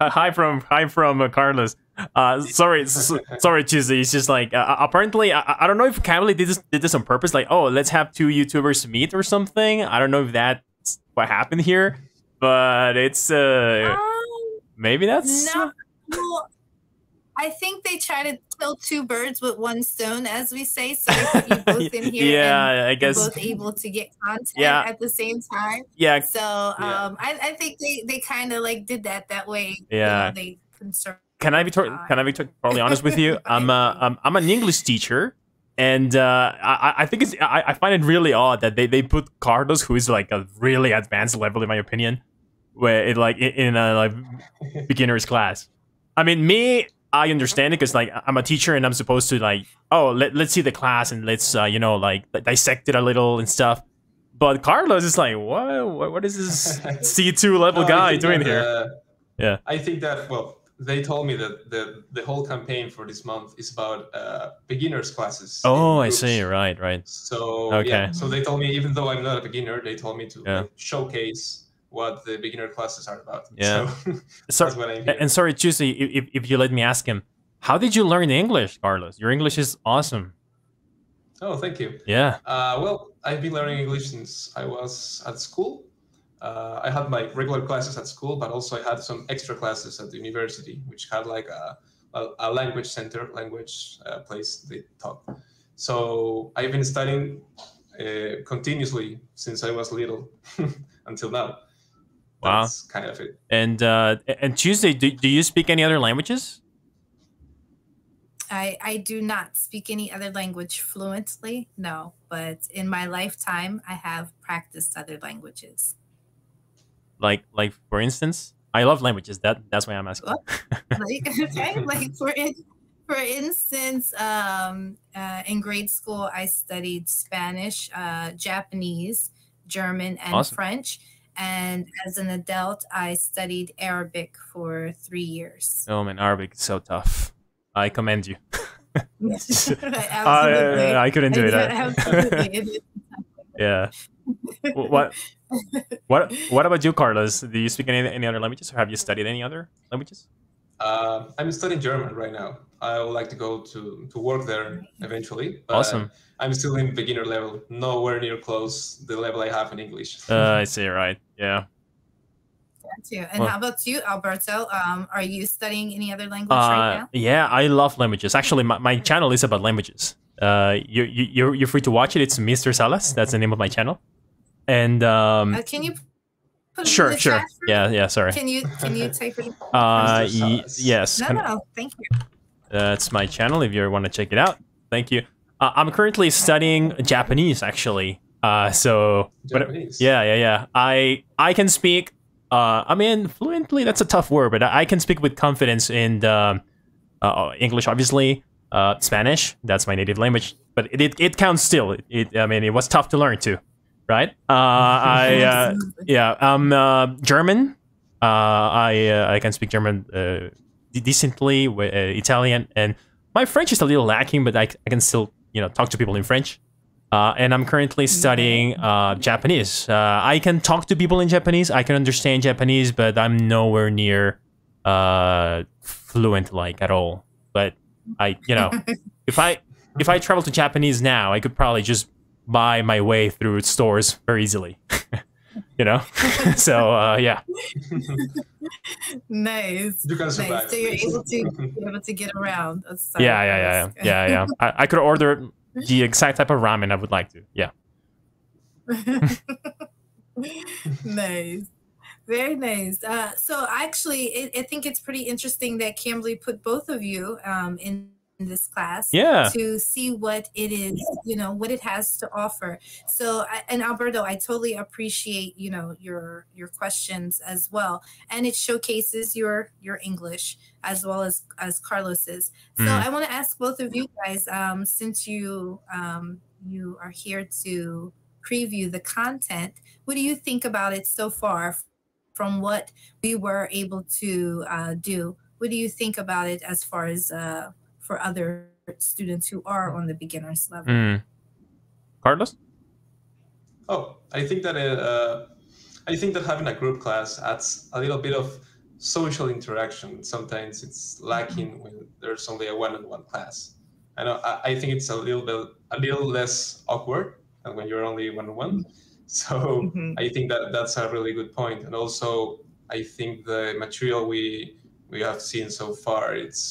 hi from hi from uh, Carlos. Uh, sorry, sorry, Tuesday. It's just like uh, uh apparently I, I don't know if Cavalier did this did this on purpose. Like, oh, let's have two YouTubers meet or something. I don't know if that's what happened here, but it's uh, um, maybe that's. No, well, I think they try to kill two birds with one stone, as we say. So both in here, yeah, I guess both able to get content yeah. at the same time. Yeah. So um, yeah. I, I think they they kind of like did that that way. Yeah. You know, they concerned can I be to- can I be to- totally honest with you? I'm a I'm, I'm an English teacher, and uh, I I think it's I, I find it really odd that they, they put Carlos, who is like a really advanced level in my opinion, where it like in a like beginner's class. I mean, me I understand it because like I'm a teacher and I'm supposed to like oh let let's see the class and let's uh, you know like dissect it a little and stuff. But Carlos is like what what, what is this C two level no, guy doing that, here? Uh, yeah, I think that well they told me that the the whole campaign for this month is about uh, beginners classes. Oh, I see. Right, right. So okay. yeah, so they told me even though I'm not a beginner, they told me to yeah. like, showcase what the beginner classes are about. Yeah. So, sorry, and sorry, Juicy, if if you let me ask him, how did you learn English, Carlos? Your English is awesome. Oh, thank you. Yeah. Uh, well, I've been learning English since I was at school uh, I had my regular classes at school, but also I had some extra classes at the university, which had like a, a, a language center, language uh, place they taught. So I've been studying uh, continuously since I was little until now. Wow. That's kind of it. And uh, and Tuesday, do, do you speak any other languages? I, I do not speak any other language fluently, no, but in my lifetime, I have practiced other languages. Like like for instance, I love languages. That that's why I'm asking. like, okay, like for in, for instance, um, uh, in grade school, I studied Spanish, uh, Japanese, German, and awesome. French. And as an adult, I studied Arabic for three years. Oh man, Arabic is so tough. I commend you. Absolutely. I, I, couldn't do I, it. Absolutely. yeah what what what about you, Carlos? Do you speak any any other languages, or have you studied any other languages? Uh, I'm studying German right now. I would like to go to to work there eventually. awesome. I'm still in beginner level, nowhere near close the level I have in English. Uh, I see. Right. Yeah. Too. And well, how about you, Alberto? Um, are you studying any other language uh, right now? Yeah, I love languages. Actually, my, my channel is about languages. Uh, you, you, you're, you're free to watch it. It's Mr. Salas. That's the name of my channel. And um, uh, can you? Sure, sure. Yeah, yeah. Sorry. Can you can you type it? Uh, yes. No, no. Thank you. That's my channel. If you want to check it out, thank you. Uh, I'm currently studying Japanese, actually. Uh, so Japanese. But, yeah, yeah, yeah. I I can speak. Uh, I mean, fluently. That's a tough word, but I, I can speak with confidence in the, uh, English, obviously. Uh, Spanish. That's my native language, but it it, it counts still. It, it I mean, it was tough to learn too right? Uh, I uh, yeah, I'm um, uh, German. Uh, I uh, I can speak German uh, decently, Italian, and my French is a little lacking, but I, I can still you know talk to people in French. and I'm currently mm-hmm. studying Japanese. I can talk to people in Japanese. I can understand Japanese, but I'm nowhere near fluent like at all. But I, you know, if I if I travel to Japanese now, I could probably just buy my way through stores very easily. you know, so uh, yeah. nice. You nice. So you're able to able to get around. Sorry, yeah, yeah, yeah, yeah, yeah, yeah. I, I could order the exact type of ramen I would like to. Yeah. nice. Very nice. Uh, so actually, it, I think it's pretty interesting that Cambly put both of you um, in in this class yeah. to see what it is, you know, what it has to offer. So, and Alberto, I totally appreciate, you know, your your questions as well, and it showcases your your English as well as as Carlos's. So, mm. I want to ask both of you guys, um, since you um, you are here to preview the content, what do you think about it so far? From what we were able to uh, do, what do you think about it as far as uh, for other students who are hmm. on the beginner's level. Mm. Carlos? Oh, I think that uh, I think that having a group class adds a little bit of social interaction. Sometimes it's lacking when there's only a one-on-one class. I I, I think it's a little bit a little less awkward than when you're only one-on-one. -on -one. So mm -hmm. I think that that's a really good point. And also, I think the material we we have seen so far it's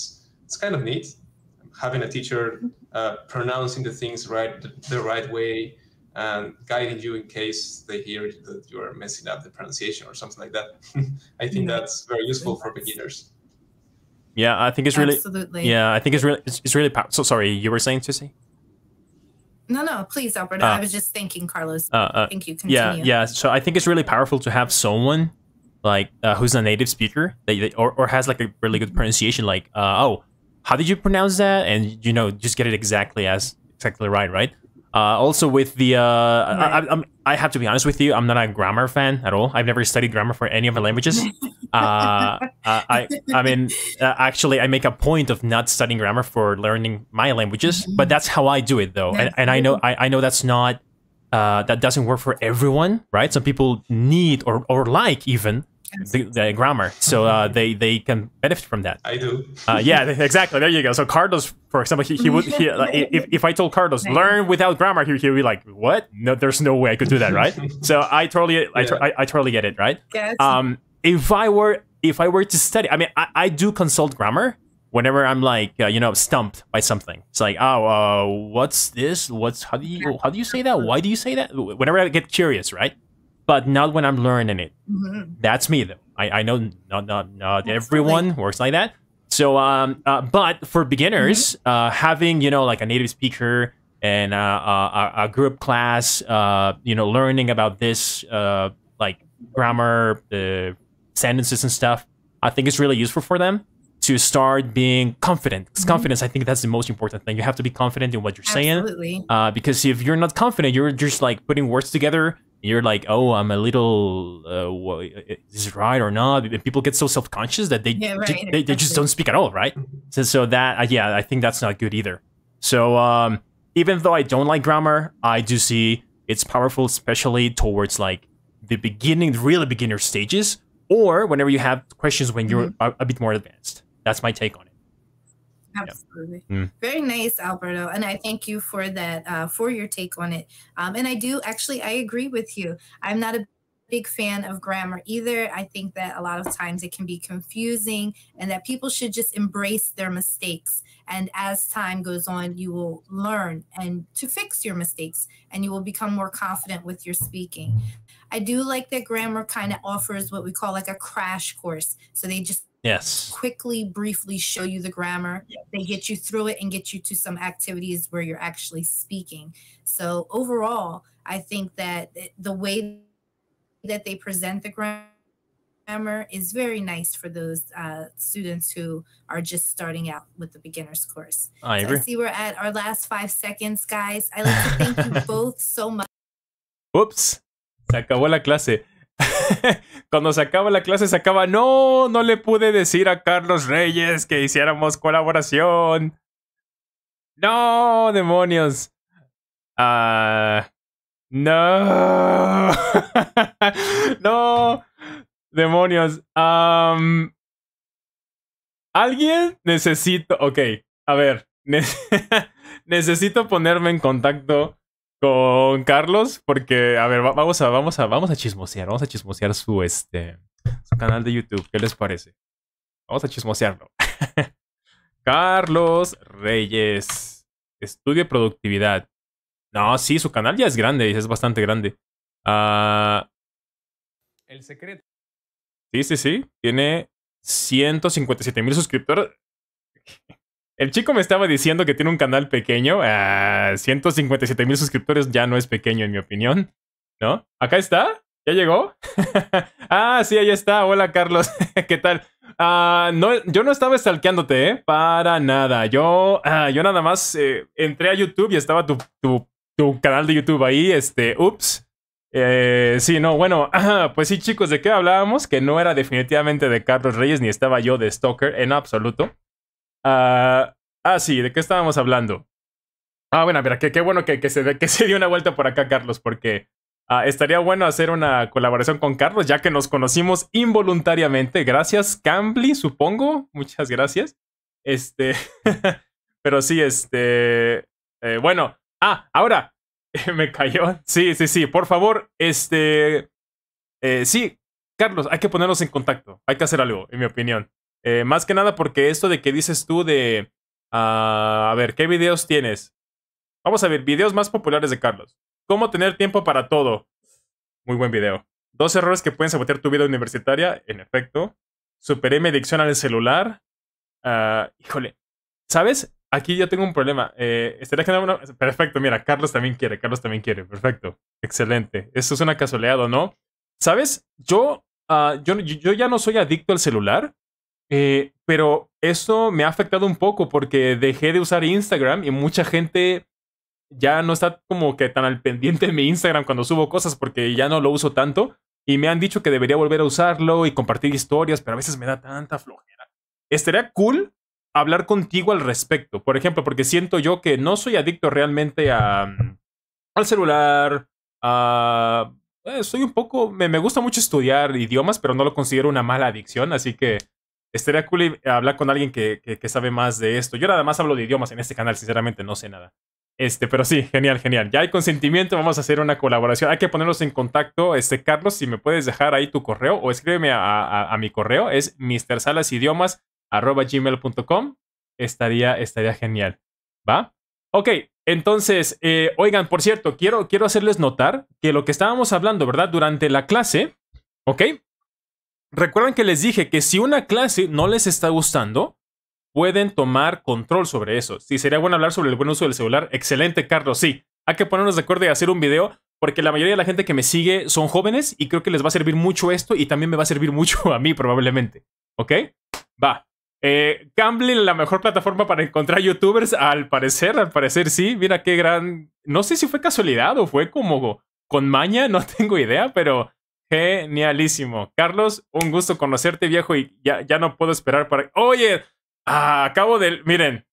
it's kind of neat having a teacher uh, pronouncing the things right the right way and guiding you in case they hear that you are messing up the pronunciation or something like that. I think yeah. that's very useful for beginners. Yeah, I think it's really absolutely. Yeah, I think it's really it's, it's really so. Sorry, you were saying, Susie. No, no, please, Alberto. Uh, ah. I was just thinking, Carlos. Uh, uh, Thank you. Continue. Yeah, yeah. So I think it's really powerful to have someone like uh, who's a native speaker that, or, or has like a really good pronunciation. Like, uh, oh, how did you pronounce that? And you know, just get it exactly as exactly right, right? Uh, also with the uh, right. I, I, I, have to be honest with you, I'm not a grammar fan at all. I've never studied grammar for any of my languages. Uh, uh, I I mean, uh, actually, I make a point of not studying grammar for learning my languages, mm-hmm. but that's how I do it though, and, and, I know I, I know that's not uh, that doesn't work for everyone, right? Some people need or or like even the, the grammar, so uh, they they can benefit from that. I do. Uh, yeah, exactly. There you go. So Carlos, for example, he, he would he, like, if if I told Carlos learn without grammar, he he'd be like, "What? No, there's no way I could do that, right?" so I totally I, I, I, totally get it, right? Yes. Um, if I were if I were to study, I mean, I, I do consult grammar whenever I'm like uh, you know stumped by something. It's like, oh, uh, what's this? What's how do you how do you say that? Why do you say that? Whenever I get curious, right? but not when I'm learning it. Mm-hmm. That's me though. I, I know not not not everyone works like that. So um, uh, but for beginners, mm-hmm. uh, having you know like a native speaker and uh, a, a, group class, uh, you know, learning about this uh, like grammar, the uh, sentences and stuff, I think is really useful for them to start being confident. Because mm-hmm. confidence, I think that's the most important thing. You have to be confident in what you're Absolutely. saying. Uh, because if you're not confident, you're just like putting words together you're like, oh, I'm a little, uh, is it right or not? People get so self conscious that they, yeah, right, they, they just don't speak at all, right? So, so that, uh, yeah, I think that's not good either. So, um, even though I don't like grammar, I do see it's powerful, especially towards like the beginning, the really beginner stages, or whenever you have questions when you're mm-hmm. a, a bit more advanced. That's my take on it. Absolutely. Yeah. Mm. Very nice, Alberto. And I thank you for that, uh, for your take on it. Um, and I do actually, I agree with you. I'm not a big fan of grammar either. I think that a lot of times it can be confusing and that people should just embrace their mistakes. And as time goes on, you will learn and to fix your mistakes and you will become more confident with your speaking. I do like that grammar kind of offers what we call like a crash course. So they just Yes. Quickly, briefly show you the grammar. Yes. They get you through it and get you to some activities where you're actually speaking. So, overall, I think that the way that they present the grammar is very nice for those uh, students who are just starting out with the beginner's course. I agree. So I see we're at our last five seconds, guys. I'd like to thank you both so much. Whoops. Se acabó la clase. Cuando se acaba la clase, se acaba. No, no le pude decir a Carlos Reyes que hiciéramos colaboración. No, demonios. Ah, no. no. Demonios. Alguien necesito. Ok, a ver. necesito ponerme en contacto con Carlos, porque, a ver, vamos a, vamos a, vamos a chismosear, vamos a chismosear su, este, canal de YouTube. ¿Qué les parece? Vamos a chismosearlo. Carlos Reyes. Estudio productividad. No, sí, su canal ya es grande, es bastante grande. Ah, El secreto. Sí, sí, sí. Tiene 157 mil suscriptores. El chico me estaba diciendo que tiene un canal pequeño. 157 mil suscriptores ya no es pequeño, en mi opinión. ¿No? ¿Acá está? ¿Ya llegó? ah, sí, ahí está. Hola, Carlos. ¿Qué tal? Ah, no, yo no estaba stalkeándote, ¿eh? Para nada. Yo, ah, yo nada más eh, entré a YouTube y estaba tu, tu, canal de YouTube ahí. Este, ups. Eh, sí, no, bueno, pues sí, chicos, ¿de qué hablábamos? Que no era definitivamente de Carlos Reyes ni estaba yo de Stalker en absoluto. Ah, ah, sí, ¿de qué estábamos hablando? Ah, bueno, mira, qué bueno que, se, que se dio una vuelta por acá, Carlos, porque ah, estaría bueno hacer una colaboración con Carlos, ya que nos conocimos involuntariamente. Gracias, Cambly, supongo. Muchas gracias. Este, pero sí, este, eh, bueno, ah, ahora, me cayó. Sí, sí, sí, por favor, este, eh, sí, Carlos, hay que ponernos en contacto, hay que hacer algo, en mi opinión. Eh, más que nada porque esto de que dices tú de... Ah, a ver, ¿qué videos tienes? Vamos a ver, videos más populares de Carlos. ¿Cómo tener tiempo para todo? Muy buen video. Dos errores que pueden sabotear tu vida universitaria, en efecto. Superé mi adicción al celular. Ah, híjole, ¿sabes? Aquí yo tengo un problema. Eh, estaría Perfecto, mira, Carlos también quiere, Carlos también quiere. Perfecto, excelente. Esto es una casualidad, no? ¿Sabes? Ah, yo, yo, yo ya no soy adicto al celular, eh, pero eso me ha afectado un poco porque dejé de usar Instagram y mucha gente ya no está como que tan al pendiente de mi Instagram cuando subo cosas porque ya no lo uso tanto. Y me han dicho que debería volver a usarlo y compartir historias, pero a veces me da tanta flojera. Estaría cool hablar contigo al respecto, por ejemplo, porque siento yo que no soy adicto realmente a, mm, al celular, eh, soy un poco... Me, me gusta mucho estudiar idiomas, pero no lo considero una mala adicción, así que Estaría cool hablar con alguien que, sabe más de esto. Yo nada más hablo de idiomas en este canal, sinceramente, no sé nada. Este, pero sí, genial, genial. Ya hay consentimiento, vamos a hacer una colaboración. Hay que ponernos en contacto. Este, Carlos, si me puedes dejar ahí tu correo o escríbeme a, mi correo, es mrsalasidiomas.com Estaría, estaría genial. ¿Va? Ok, entonces, eh, oigan, por cierto, quiero, quiero hacerles notar que lo que estábamos hablando, ¿verdad? Durante la clase, ¿ok? Recuerdan que les dije que si una clase no les está gustando, pueden tomar control sobre eso. Si sí, sería bueno hablar sobre el buen uso del celular. Excelente, Carlos, sí. Hay que ponernos de acuerdo y hacer un video porque la mayoría de la gente que me sigue son jóvenes y creo que les va a servir mucho esto y también me va a servir mucho a mí probablemente. ¿Ok? Va. Eh, Gambling, la mejor plataforma para encontrar youtubers, al parecer, al parecer sí. Mira qué gran... No sé si fue casualidad o fue como con maña, no tengo idea, pero Genialísimo. Carlos, un gusto conocerte, viejo, y ya, no puedo esperar para. ¡Oye! Ah, acabo de. Miren,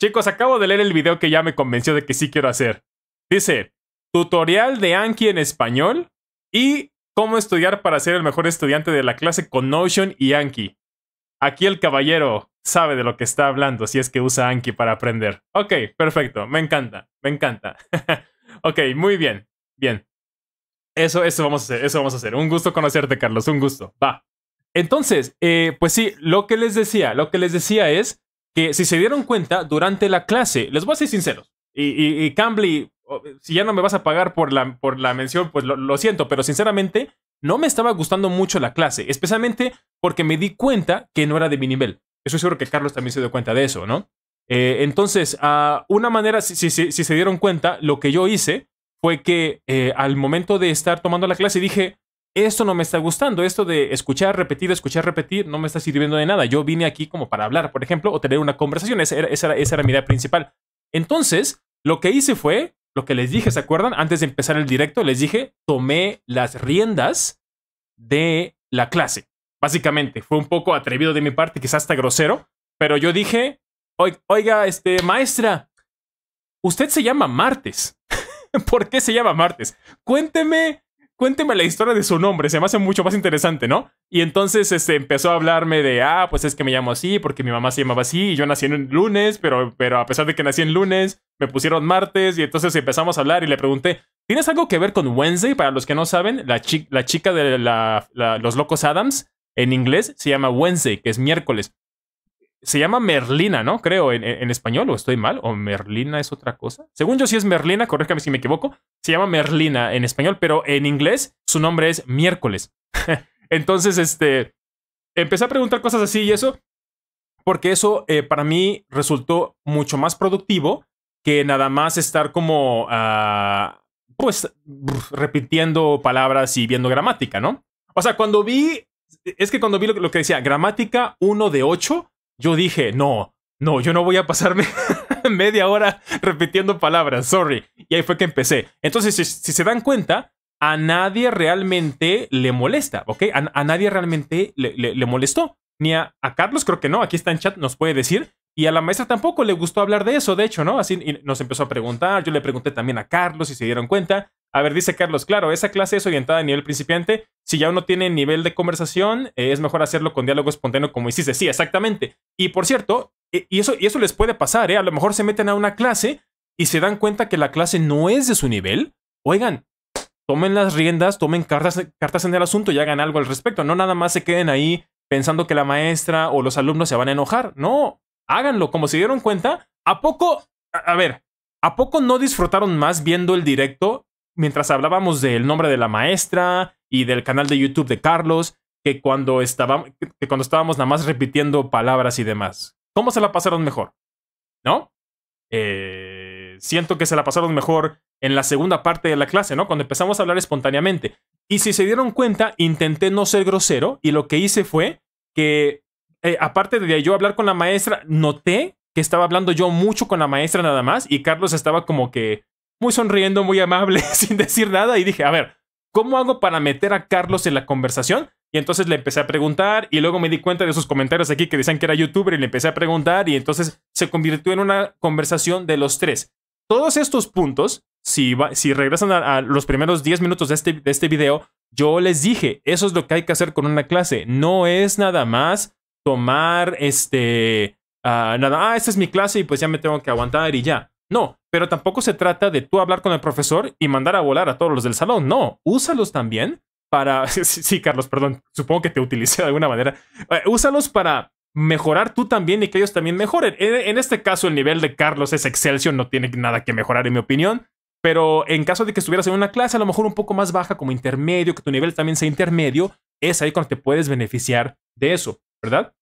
chicos, acabo de leer el video que ya me convenció de que sí quiero hacer. Dice: tutorial de Anki en español y cómo estudiar para ser el mejor estudiante de la clase con Notion y Anki. Aquí el caballero sabe de lo que está hablando si es que usa Anki para aprender. Ok, perfecto, me encanta, me encanta. ok, muy bien, bien. Eso, eso vamos a hacer, eso vamos a hacer. Un gusto conocerte, Carlos, un gusto. Va. Entonces, eh, pues sí, lo que les decía, lo que les decía es que si se dieron cuenta durante la clase, les voy a ser sinceros, y, y, Cambly, oh, si ya no me vas a pagar por la, por la mención, pues lo, siento, pero sinceramente no me estaba gustando mucho la clase, especialmente porque me di cuenta que no era de mi nivel. Eso seguro que Carlos también se dio cuenta de eso, ¿no? Eh, entonces, una manera, si, se dieron cuenta, lo que yo hice fue que eh, al momento de estar tomando la clase dije, esto no me está gustando, esto de escuchar, repetir, escuchar, repetir, no me está sirviendo de nada. Yo vine aquí como para hablar, por ejemplo, o tener una conversación. Esa era, esa era, mi idea principal. Entonces, lo que hice fue, lo que les dije, ¿se acuerdan? Antes de empezar el directo, les dije, tomé las riendas de la clase. Básicamente, fue un poco atrevido de mi parte, quizás hasta grosero, pero yo dije, oiga, este, maestra, usted se llama Martes. ¿Por qué se llama Martes? Cuénteme, cuénteme la historia de su nombre, se me hace mucho más interesante, ¿no? Y entonces este, empezó a hablarme de, ah, pues es que me llamo así, porque mi mamá se llamaba así, y yo nací en lunes, pero, pero a pesar de que nací en lunes, me pusieron martes, y entonces empezamos a hablar y le pregunté, ¿tienes algo que ver con Wednesday? Para los que no saben, la, la chica de los locos Adams en inglés se llama Wednesday, que es miércoles. Se llama Merlina, ¿no? Creo, en, español, o estoy mal, o Merlina es otra cosa. Según yo, sí es Merlina, corréjame si me equivoco. Se llama Merlina en español, pero en inglés su nombre es miércoles. Entonces, este. Empecé a preguntar cosas así y eso, porque eso eh, para mí resultó mucho más productivo que nada más estar como. Ah, pues repitiendo palabras y viendo gramática, ¿no? O sea, cuando vi. Es que cuando vi lo, lo que decía gramática 1 de 8, yo dije, no, no, yo no voy a pasarme media hora repitiendo palabras, sorry. Y ahí fue que empecé. Entonces, si, se dan cuenta, a nadie realmente le molesta, ¿ok? A, nadie realmente le, molestó. Ni a, a, Carlos, creo que no, aquí está en chat, nos puede decir. Y a la maestra tampoco le gustó hablar de eso, de hecho, ¿no? Así nos empezó a preguntar, yo le pregunté también a Carlos si se dieron cuenta. A ver, dice Carlos, claro, esa clase es orientada a nivel principiante. Si ya uno tiene nivel de conversación, eh, es mejor hacerlo con diálogo espontáneo como hiciste. Sí, exactamente. Y por cierto, eh, y, eso, y eso les puede pasar, ¿eh? A lo mejor se meten a una clase y se dan cuenta que la clase no es de su nivel. Oigan, tomen las riendas, tomen cartas, cartas en el asunto y hagan algo al respecto. No nada más se queden ahí pensando que la maestra o los alumnos se van a enojar. No, háganlo. Como se dieron cuenta, ¿a poco? a ver, ¿A poco no disfrutaron más viendo el directo mientras hablábamos del nombre de la maestra y del canal de YouTube de Carlos, que cuando, que cuando estábamos nada más repitiendo palabras y demás. ¿Cómo se la pasaron mejor? ¿No? Eh, siento que se la pasaron mejor en la segunda parte de la clase, ¿no? Cuando empezamos a hablar espontáneamente. Y si se dieron cuenta, intenté no ser grosero y lo que hice fue que, eh, aparte de yo hablar con la maestra, noté que estaba hablando yo mucho con la maestra nada más y Carlos estaba como que muy sonriendo, muy amable, sin decir nada. Y dije, a ver, ¿cómo hago para meter a Carlos en la conversación? Y entonces le empecé a preguntar y luego me di cuenta de sus comentarios aquí que decían que era youtuber y le empecé a preguntar y entonces se convirtió en una conversación de los tres. Todos estos puntos, si, si regresan a, los primeros 10 minutos de este, de este video, yo les dije, eso es lo que hay que hacer con una clase. No es nada más tomar este... Ah, nada, ah, esta es mi clase y pues ya me tengo que aguantar y ya. No, pero tampoco se trata de tú hablar con el profesor y mandar a volar a todos los del salón. No, úsalos también para... Sí, Carlos, perdón, supongo que te utilicé de alguna manera. Eh, úsalos para mejorar tú también y que ellos también mejoren. En, este caso, el nivel de Carlos es Excelsior, no tiene nada que mejorar en mi opinión. Pero en caso de que estuvieras en una clase a lo mejor un poco más baja como intermedio, que tu nivel también sea intermedio, es ahí cuando te puedes beneficiar de eso, ¿verdad?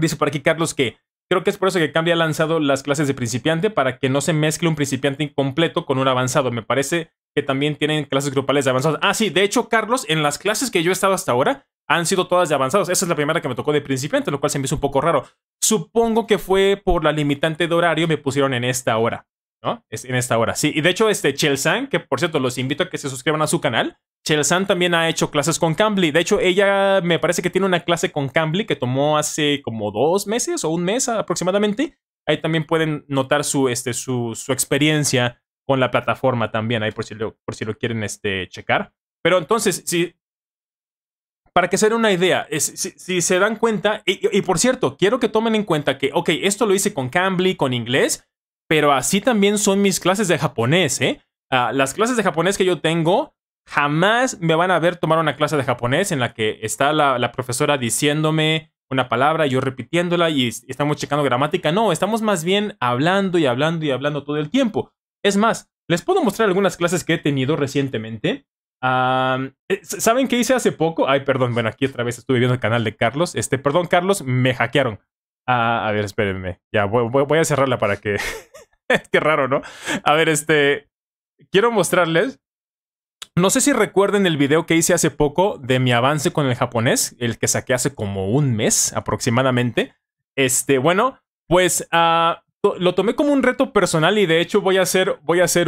Dice por aquí Carlos que Creo que es por eso que cambia ha lanzado las clases de principiante para que no se mezcle un principiante incompleto con un avanzado. Me parece que también tienen clases grupales de avanzados. Ah, sí, de hecho, Carlos, en las clases que yo he estado hasta ahora, han sido todas de avanzados. Esa es la primera que me tocó de principiante, lo cual se me hizo un poco raro. Supongo que fue por la limitante de horario me pusieron en esta hora, ¿no? en esta hora, sí. Y de hecho, este Chelsang, que por cierto los invito a que se suscriban a su canal, Chelsan también ha hecho clases con Cambly. De hecho, ella me parece que tiene una clase con Cambly que tomó hace como dos meses o un mes aproximadamente. Ahí también pueden notar su, este, su, experiencia con la plataforma también, ahí por si lo, por si lo quieren este, checar. Pero entonces, si, para que se den una idea, si, se dan cuenta, y, por cierto, quiero que tomen en cuenta que, ok, esto lo hice con Cambly, con inglés, pero así también son mis clases de japonés, ¿eh? ah, las clases de japonés que yo tengo Jamás me van a ver tomar una clase de japonés en la que está la, profesora diciéndome una palabra, yo repitiéndola y estamos checando gramática. No, estamos más bien hablando y hablando y hablando todo el tiempo. Es más, les puedo mostrar algunas clases que he tenido recientemente. Eh, ¿Saben qué hice hace poco? Ay, perdón, bueno, aquí otra vez estuve viendo el canal de Carlos. Este, perdón, Carlos, me hackearon. Ah, a ver, espérenme. Ya, voy, voy a cerrarla para que. qué raro, ¿no? A ver, este. Quiero mostrarles no sé si recuerden el video que hice hace poco de mi avance con el japonés, el que saqué hace como un mes aproximadamente. Este, bueno, pues ah, lo tomé como un reto personal y de hecho voy a hacer, voy a hacer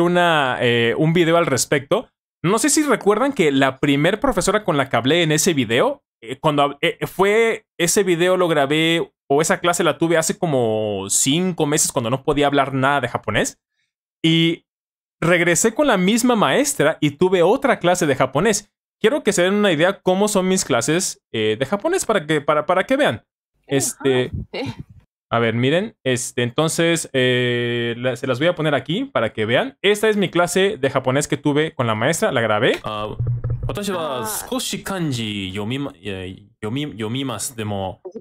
eh, un video al respecto. No sé si recuerdan que la primer profesora con la que hablé en ese video, eh, cuando eh, fue ese video lo grabé o esa clase la tuve hace como cinco meses cuando no podía hablar nada de japonés. Y Regresé con la misma maestra y tuve otra clase de japonés. Quiero que se den una idea cómo son mis clases eh, de japonés para que, para, para que vean. Oh, este, ah, a ver, miren, este, entonces eh, se las voy a poner aquí para que vean. Esta es mi clase de japonés que tuve con la maestra, la grabé. Ah,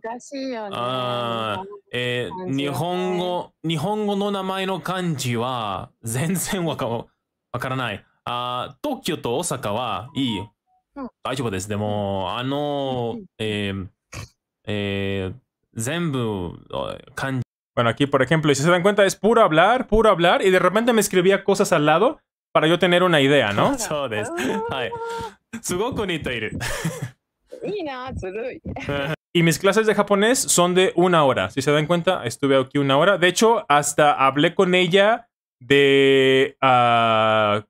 難しいよね。ああ、えー、日本語、日本語の名前の漢字は全然わかわからない。あ東京と大阪はいい。大丈夫です。でも、あの、えー、えー、全部漢字。Bueno, aquí, por ejemplo, si se dan cuenta, es puro hablar, puro hablar, y de repente me escribía cosas al lado para yo tener una idea, ¿no? そうです。はい。すごく似ている。y mis clases de japonés son de una hora. Si se dan cuenta, estuve aquí una hora. De hecho, hasta hablé con ella de... Ah,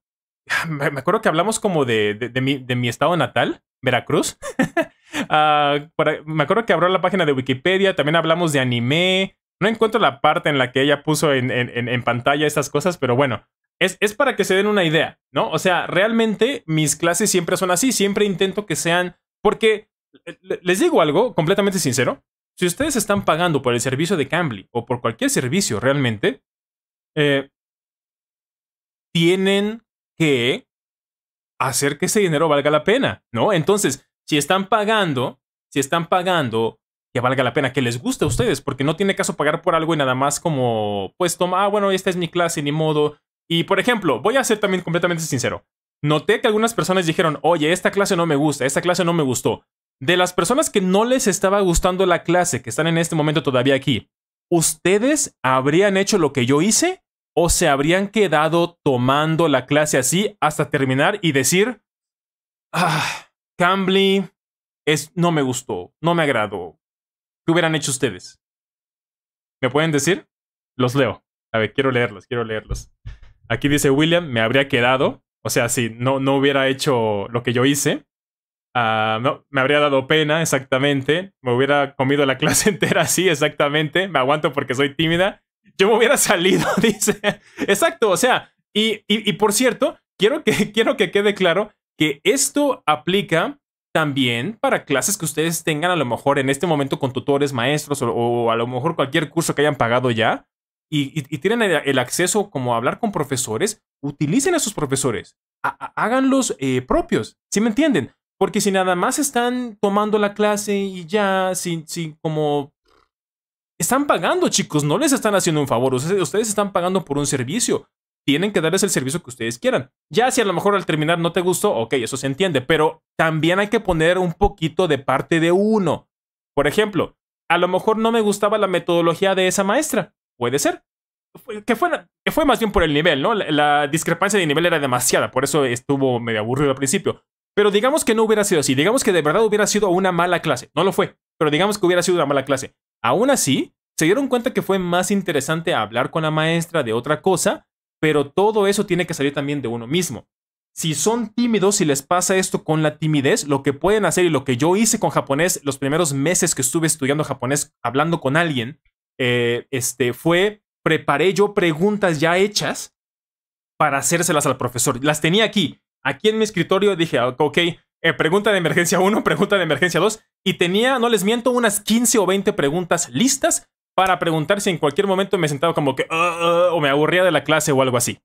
me acuerdo que hablamos como de, de, mi, estado natal, Veracruz. Ah, me acuerdo que abrió la página de Wikipedia, también hablamos de anime. No encuentro la parte en la que ella puso en, pantalla estas cosas, pero bueno, es, es, para que se den una idea, ¿no? O sea, realmente mis clases siempre son así, siempre intento que sean porque eh, les digo algo completamente sincero. Si ustedes están pagando por el servicio de Cambly o por cualquier servicio realmente, eh, tienen que hacer que ese dinero valga la pena, ¿no? Entonces, si están pagando, si están pagando que valga la pena, que les guste a ustedes, porque no tiene caso pagar por algo y nada más como, pues toma, ah, bueno, esta es mi clase, ni modo. Y por ejemplo, voy a ser también completamente sincero noté que algunas personas dijeron, oye, esta clase no me gusta, esta clase no me gustó. De las personas que no les estaba gustando la clase, que están en este momento todavía aquí, ¿ustedes habrían hecho lo que yo hice? ¿O se habrían quedado tomando la clase así hasta terminar y decir, ah, Cambly, es, no me gustó, no me agradó? ¿Qué hubieran hecho ustedes? ¿Me pueden decir? Los leo. A ver, quiero leerlos, quiero leerlos. Aquí dice William, me habría quedado. O sea, si no, no hubiera hecho lo que yo hice, ah, me habría dado pena, exactamente. Me hubiera comido la clase entera así, exactamente. Me aguanto porque soy tímida. Yo me hubiera salido, dice. Exacto, o sea, y, por cierto, quiero que, quiero que quede claro que esto aplica también para clases que ustedes tengan a lo mejor en este momento con tutores, maestros o, a lo mejor cualquier curso que hayan pagado ya y, tienen el, acceso como a hablar con profesores, utilicen a sus profesores, háganlos eh, propios, ¿sí me entienden? Porque si nada más están tomando la clase y ya, sin, sin como... Están pagando, chicos, no les están haciendo un favor, ustedes están pagando por un servicio, tienen que darles el servicio que ustedes quieran. Ya si a lo mejor al terminar no te gustó, ok, eso se entiende, pero también hay que poner un poquito de parte de uno. Por ejemplo, a lo mejor no me gustaba la metodología de esa maestra. Puede ser. Que fue, más bien por el nivel, ¿no? La, discrepancia de nivel era demasiada, por eso estuvo medio aburrido al principio. Pero digamos que no hubiera sido así, digamos que de verdad hubiera sido una mala clase. No lo fue, pero digamos que hubiera sido una mala clase. Aún así, se dieron cuenta que fue más interesante hablar con la maestra de otra cosa, pero todo eso tiene que salir también de uno mismo. Si son tímidos y les pasa esto con la timidez, lo que pueden hacer y lo que yo hice con japonés los primeros meses que estuve estudiando japonés hablando con alguien eh, este, fue, preparé yo preguntas ya hechas para hacérselas al profesor. Las tenía aquí, aquí en mi escritorio, dije, ah, ok, eh, pregunta de emergencia 1, pregunta de emergencia 2, y tenía, no les miento, unas 15 o 20 preguntas listas para preguntar si en cualquier momento me sentaba como que, ah, ah", o me aburría de la clase o algo así.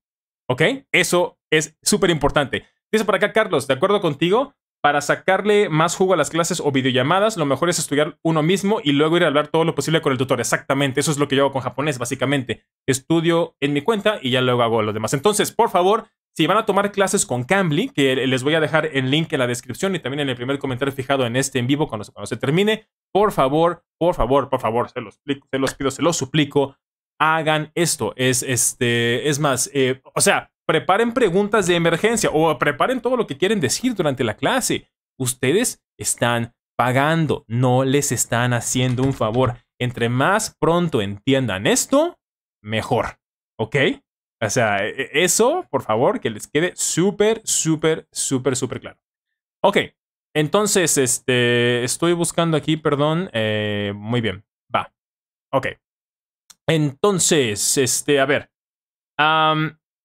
¿Ok? Eso es súper importante. Dice para acá, Carlos, de acuerdo contigo, para sacarle más jugo a las clases o videollamadas, lo mejor es estudiar uno mismo y luego ir a hablar todo lo posible con el tutor. Exactamente, eso es lo que yo hago con japonés, básicamente. Estudio en mi cuenta y ya luego hago los demás. Entonces, por favor, si van a tomar clases con Cambly, que les voy a dejar el link en la descripción y también en el primer comentario fijado en este en vivo cuando se, termine, por favor, por favor, por favor, se los, se los pido, se los suplico, hagan esto. Es, este, es más, eh, o sea, preparen preguntas de emergencia o preparen todo lo que quieren decir durante la clase. Ustedes están pagando, no les están haciendo un favor. Entre más pronto entiendan esto, mejor. ¿Ok? O sea, e, e, eso, por favor, que les quede súper, súper, súper, súper claro. Ok, entonces, este, estoy buscando aquí, perdón. Eh, muy bien, va. Ok. Entonces, este, a ver.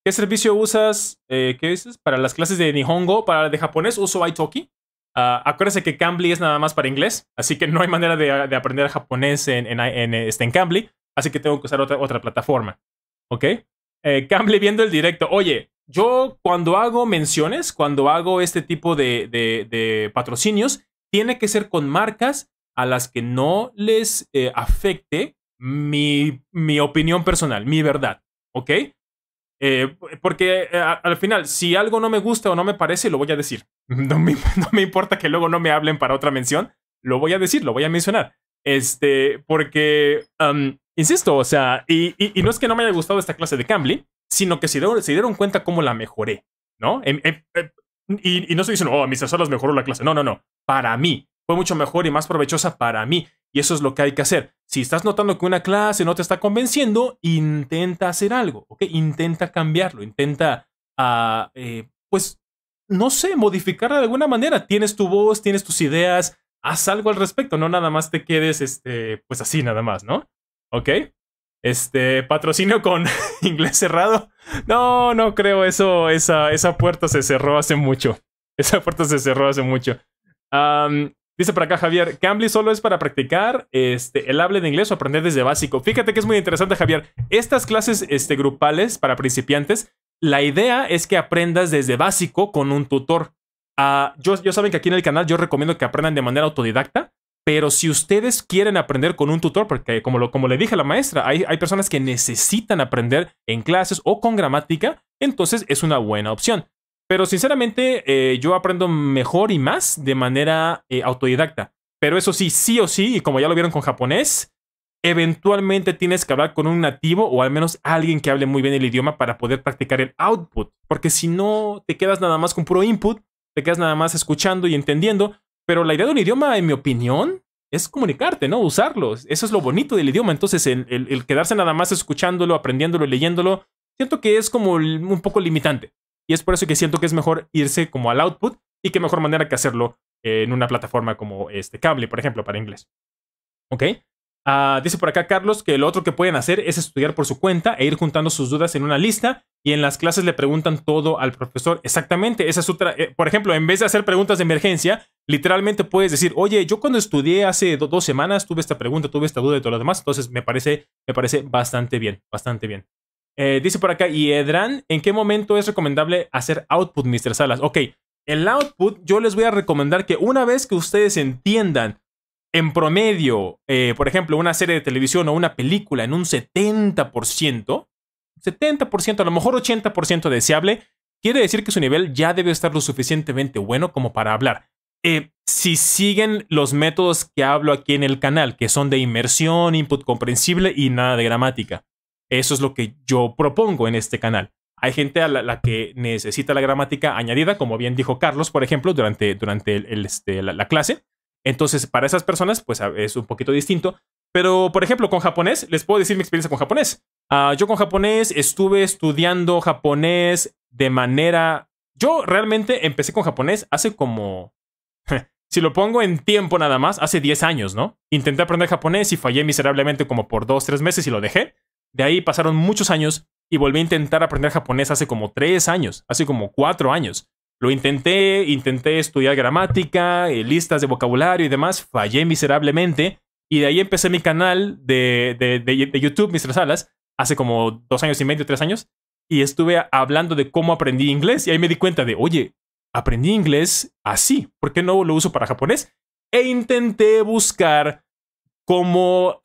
¿Qué servicio usas? Eh, ¿Qué dices? Para las clases de Nihongo, para de japonés, uso Italki. Uh, ah, acuérdense que Cambly es nada más para inglés, así que no hay manera de, aprender japonés en, este, en Cambly, así que tengo que usar otra, otra plataforma. ¿Ok? Eh, Cambly viendo el directo. Oye, yo cuando hago menciones, cuando hago este tipo de, patrocinios, tiene que ser con marcas a las que no les eh, afecte mi, mi opinión personal, mi verdad. ¿Ok? Eh, porque eh, al final, si algo no me gusta o no me parece, lo voy a decir. No me, importa que luego no me hablen para otra mención, lo voy a decir, lo voy a mencionar. Este, porque, insisto, o sea, y, no es que no me haya gustado esta clase de Cambly, sino que si dieron, se dieron cuenta cómo la mejoré, ¿no? Em, em, em, y, no se dicen, oh, mis asesoras mejoró la clase. No, no, no. Para mí, fue mucho mejor y más provechosa para mí. Y eso es lo que hay que hacer. Si estás notando que una clase no te está convenciendo, intenta hacer algo, ¿ok? Intenta cambiarlo, intenta, ah, eh, pues, no sé, modificarla de alguna manera. Tienes tu voz, tienes tus ideas, haz algo al respecto, no nada más te quedes, este, pues así nada más, ¿no? ¿Ok? Este, patrocinio con inglés cerrado. No, no creo eso, esa, esa puerta se cerró hace mucho. Esa puerta se cerró hace mucho. Dice para acá Javier, Cambly solo es para practicar este, el habla de inglés o aprender desde básico. Fíjate que es muy interesante, Javier. Estas clases este, grupales para principiantes, la idea es que aprendas desde básico con un tutor. Ah, yo, saben que aquí en el canal yo recomiendo que aprendan de manera autodidacta, pero si ustedes quieren aprender con un tutor, porque como, le dije a la maestra, hay personas que necesitan aprender en clases o con gramática, entonces es una buena opción. Pero sinceramente, eh, yo aprendo mejor y más de manera eh, autodidacta. Pero eso sí, sí o sí, y como ya lo vieron con japonés, eventualmente tienes que hablar con un nativo o al menos alguien que hable muy bien el idioma para poder practicar el output. Porque si no, te quedas nada más con puro input, te quedas nada más escuchando y entendiendo. Pero la idea de un idioma, en mi opinión, es comunicarte, ¿no? Usarlo. Eso es lo bonito del idioma. Entonces, el quedarse nada más escuchándolo, aprendiéndolo, leyéndolo, siento que es como un poco limitante. Y es por eso que siento que es mejor irse como al output y qué mejor manera que hacerlo en una plataforma como este cable, por ejemplo, para inglés. ¿Ok? Ah, dice por acá Carlos que lo otro que pueden hacer es estudiar por su cuenta e ir juntando sus dudas en una lista y en las clases le preguntan todo al profesor. Exactamente, esa es otra. Eh, por ejemplo, en vez de hacer preguntas de emergencia, literalmente puedes decir, oye, yo cuando estudié hace dos semanas tuve esta pregunta, tuve esta duda y todo lo demás. Entonces me parece, me parece bastante bien, bastante bien. Eh, dice por acá, y Edran, ¿en qué momento es recomendable hacer output, Mr. Salas? Ok, el output yo les voy a recomendar que una vez que ustedes entiendan en promedio, eh, por ejemplo, una serie de televisión o una película en un 70%, 70%, a lo mejor 80% deseable, quiere decir que su nivel ya debe estar lo suficientemente bueno como para hablar. Eh, si siguen los métodos que hablo aquí en el canal, que son de inmersión, input comprensible y nada de gramática. Eso es lo que yo propongo en este canal. Hay gente a la, que necesita la gramática añadida, como bien dijo Carlos, por ejemplo, durante, durante el, este, la, clase. Entonces, para esas personas, pues es un poquito distinto. Pero, por ejemplo, con japonés, les puedo decir mi experiencia con japonés. Ah, yo con japonés estuve estudiando japonés de manera... Yo realmente empecé con japonés hace como... si lo pongo en tiempo nada más, hace 10 años, ¿no? Intenté aprender japonés y fallé miserablemente como por 2, 3 meses y lo dejé. De ahí pasaron muchos años y volví a intentar aprender japonés hace como tres años, hace como cuatro años. Lo intenté, intenté estudiar gramática, eh, listas de vocabulario y demás, fallé miserablemente. Y de ahí empecé mi canal de, de, de, YouTube, Mis Salas, hace como dos años y medio, tres años. Y estuve hablando de cómo aprendí inglés. Y ahí me di cuenta de, oye, aprendí inglés así. ¿Por qué no lo uso para japonés? E intenté buscar cómo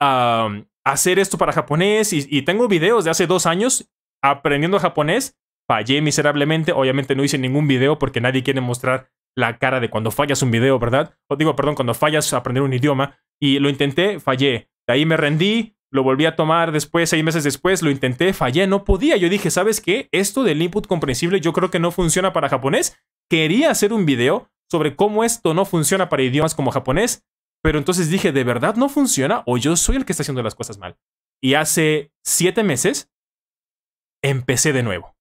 hacer esto para japonés y, tengo videos de hace dos años aprendiendo japonés. Fallé miserablemente, obviamente no hice ningún video porque nadie quiere mostrar la cara de cuando fallas un video, ¿verdad? O digo, perdón, cuando fallas aprender un idioma. Y lo intenté, fallé. De ahí me rendí, lo volví a tomar después, seis meses después, lo intenté, fallé, no podía. Yo dije, ¿sabes qué? Esto del input comprensible yo creo que no funciona para japonés. Quería hacer un video sobre cómo esto no funciona para idiomas como japonés. Pero entonces dije, ¿de verdad no funciona o yo soy el que está haciendo las cosas mal? Y hace siete meses empecé de nuevo.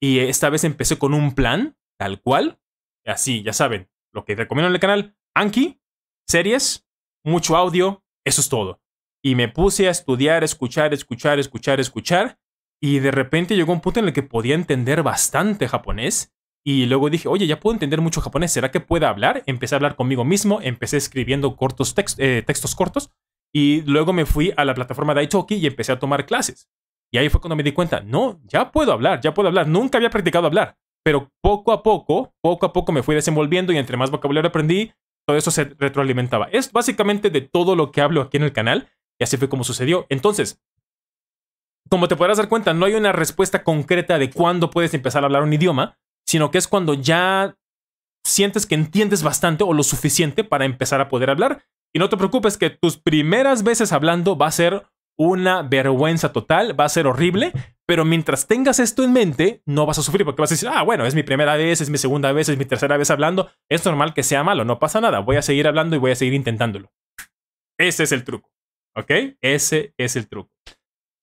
Y esta vez empecé con un plan, tal cual. Así, ya saben, lo que recomiendo en el canal, Anki, series, mucho audio, eso es todo. Y me puse a estudiar, escuchar, escuchar, escuchar, escuchar. Y de repente llegó un punto en el que podía entender bastante japonés y luego dije, oye, ya puedo entender mucho japonés, ¿será que puedo hablar? Empecé a hablar conmigo mismo, empecé escribiendo cortos eh, textos cortos y luego me fui a la plataforma de Italki y empecé a tomar clases. Y ahí fue cuando me di cuenta, no, ya puedo hablar, ya puedo hablar, nunca había practicado hablar, pero poco a poco, poco a poco me fui desenvolviendo y entre más vocabulario aprendí, todo eso se retroalimentaba. Es básicamente de todo lo que hablo aquí en el canal y así fue como sucedió. Entonces, como te podrás dar cuenta, no hay una respuesta concreta de cuándo puedes empezar a hablar un idioma, sino que es cuando ya sientes que entiendes bastante o lo suficiente para empezar a poder hablar. Y no te preocupes que tus primeras veces hablando va a ser una vergüenza total, va a ser horrible, pero mientras tengas esto en mente, no vas a sufrir porque vas a decir, ah, bueno, es mi primera vez, es mi segunda vez, es mi tercera vez hablando, es normal que sea malo, no pasa nada, voy a seguir hablando y voy a seguir intentándolo. Ese es el truco, ¿ok? Ese es el truco.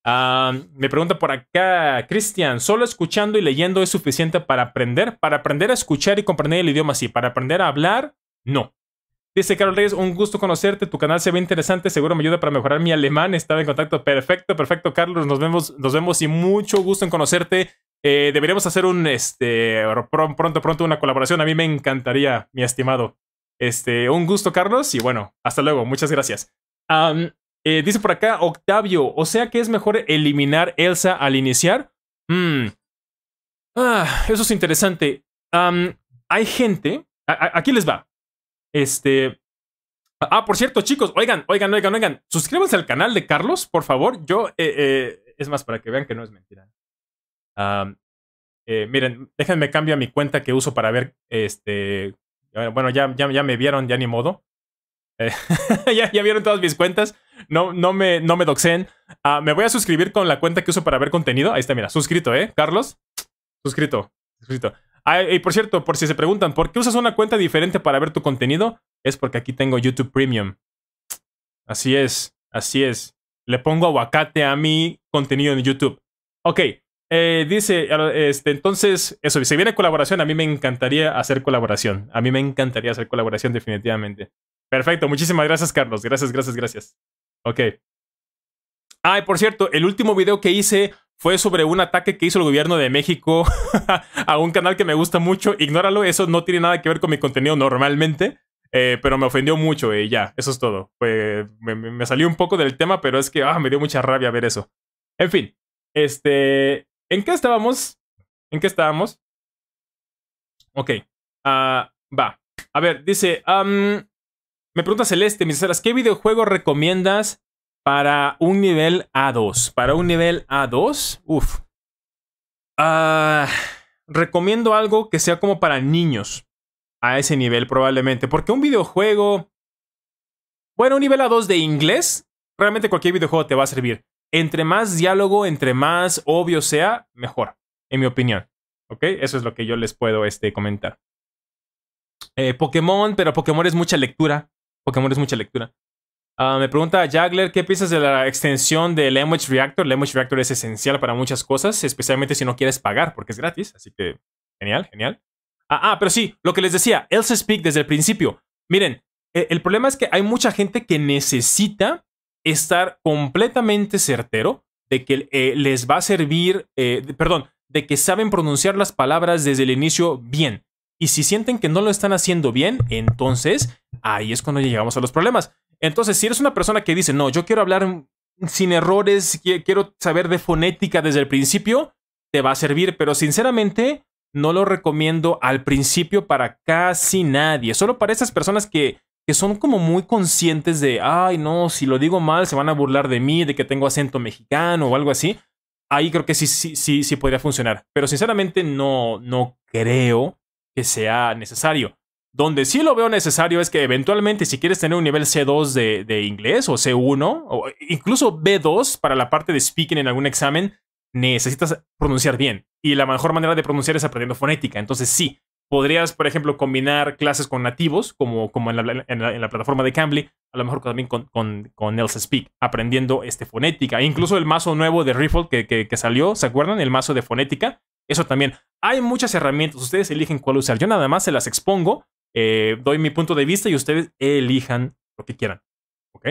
Ah, me pregunta por acá, Cristian, ¿solo escuchando y leyendo es suficiente para aprender? Para aprender a escuchar y comprender el idioma, sí. Para aprender a hablar, no. Dice Carlos Reyes, un gusto conocerte, tu canal se ve interesante, seguro me ayuda para mejorar mi alemán, estaba en contacto, perfecto, perfecto, Carlos, nos vemos, nos vemos y mucho gusto en conocerte. Eh, deberíamos hacer un, este, pronto, pronto una colaboración, a mí me encantaría, mi estimado. Este, un gusto, Carlos, y bueno, hasta luego, muchas gracias. Eh, dice por acá Octavio, o sea que es mejor eliminar Elsa al iniciar. Mm. Ah, eso es interesante. hay gente. aquí les va. Este. Ah, por cierto, chicos, oigan, oigan, oigan, oigan. Suscríbanse al canal de Carlos, por favor. Yo, eh, eh, es más, para que vean que no es mentira. miren, déjenme cambiar mi cuenta que uso para ver este. Bueno, ya, ya, ya me vieron, ya ni modo. Eh, ya, ya, vieron todas mis cuentas. No, no, me, no me doxeen. Ah, me voy a suscribir con la cuenta que uso para ver contenido. Ahí está, mira, suscrito, ¿eh? Carlos, suscrito. suscrito. Ah, y por cierto, por si se preguntan, ¿por qué usas una cuenta diferente para ver tu contenido? Es porque aquí tengo YouTube Premium. Así es, así es. Le pongo aguacate a mi contenido en YouTube. Ok, eh, dice, este, entonces, eso, si viene colaboración, a mí me encantaría hacer colaboración. A mí me encantaría hacer colaboración definitivamente. Perfecto, muchísimas gracias, Carlos. Gracias, gracias, gracias. Ok. Ah, y por cierto, el último video que hice fue sobre un ataque que hizo el gobierno de México a un canal que me gusta mucho. Ignóralo, eso no tiene nada que ver con mi contenido normalmente. Eh, pero me ofendió mucho y ya, eso es todo. Pues, me, salió un poco del tema, pero es que ah, me dio mucha rabia ver eso. En fin, este. ¿En qué estábamos? ¿En qué estábamos? Ok. Ah, va. A ver, dice. Me pregunta Celeste, mis ¿qué videojuego recomiendas para un nivel A2? Para un nivel A2, uff. Ah, recomiendo algo que sea como para niños a ese nivel probablemente, porque un videojuego... Bueno, un nivel A2 de inglés, realmente cualquier videojuego te va a servir. Entre más diálogo, entre más obvio sea, mejor, en mi opinión. ¿Ok? Eso es lo que yo les puedo este, comentar. Eh, Pokémon, pero Pokémon es mucha lectura. Pokémon es mucha lectura. Ah, me pregunta Jagler, ¿qué piensas de la extensión de Language Reactor? Language Reactor es esencial para muchas cosas, especialmente si no quieres pagar, porque es gratis. Así que, genial, genial. Ah, ah pero sí, lo que les decía, Else Speak desde el principio. Miren, e, el, problema es que hay mucha gente que necesita estar completamente certero de que eh, les va a servir, eh, perdón, de que saben pronunciar las palabras desde el inicio bien. Y si sienten que no lo están haciendo bien, entonces ahí es cuando llegamos a los problemas. Entonces, si eres una persona que dice, no, yo quiero hablar sin errores, quiero saber de fonética desde el principio, te va a servir, pero sinceramente no lo recomiendo al principio para casi nadie, solo para esas personas que, que son como muy conscientes de, ay no, si lo digo mal se van a burlar de mí, de que tengo acento mexicano o algo así. Ahí creo que sí, sí, sí, sí podría funcionar, pero sinceramente no, no creo que sea necesario. Donde sí lo veo necesario es que eventualmente si quieres tener un nivel C2 de, inglés o C1 o incluso B2 para la parte de speaking en algún examen, necesitas pronunciar bien. Y la mejor manera de pronunciar es aprendiendo fonética. Entonces sí, podrías, por ejemplo, combinar clases con nativos, como, como en, la, plataforma de Cambly, a lo mejor también con, con, Speak, aprendiendo este, fonética. incluso el mazo nuevo de Riffle que, que salió, ¿se acuerdan? El mazo de fonética eso también. Hay muchas herramientas, ustedes eligen cuál usar. Yo nada más se las expongo, eh, doy mi punto de vista y ustedes elijan lo que quieran. ¿Ok?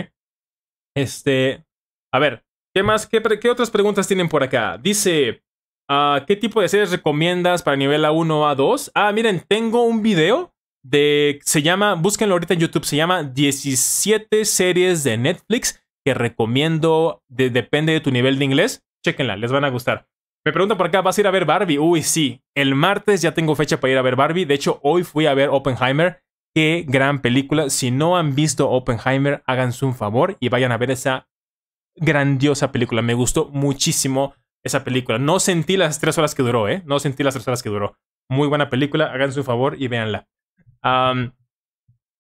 Este, a ver, ¿qué más? ¿Qué, qué otras preguntas tienen por acá? Dice, ah, ¿qué tipo de series recomiendas para nivel A1 A2? Ah, miren, tengo un video de, se llama, búsquenlo ahorita en YouTube, se llama 17 series de Netflix que recomiendo, depende de tu nivel de inglés. Chequenla, les van a gustar. Me preguntan por acá, ¿vas a ir a ver Barbie? Uy, sí. El martes ya tengo fecha para ir a ver Barbie. De hecho, hoy fui a ver Oppenheimer. Qué gran película. Si no han visto Oppenheimer, háganse un favor y vayan a ver esa grandiosa película. Me gustó muchísimo esa película. No sentí las tres horas que duró, ¿eh? No sentí las tres horas que duró. Muy buena película. Háganse un favor y véanla.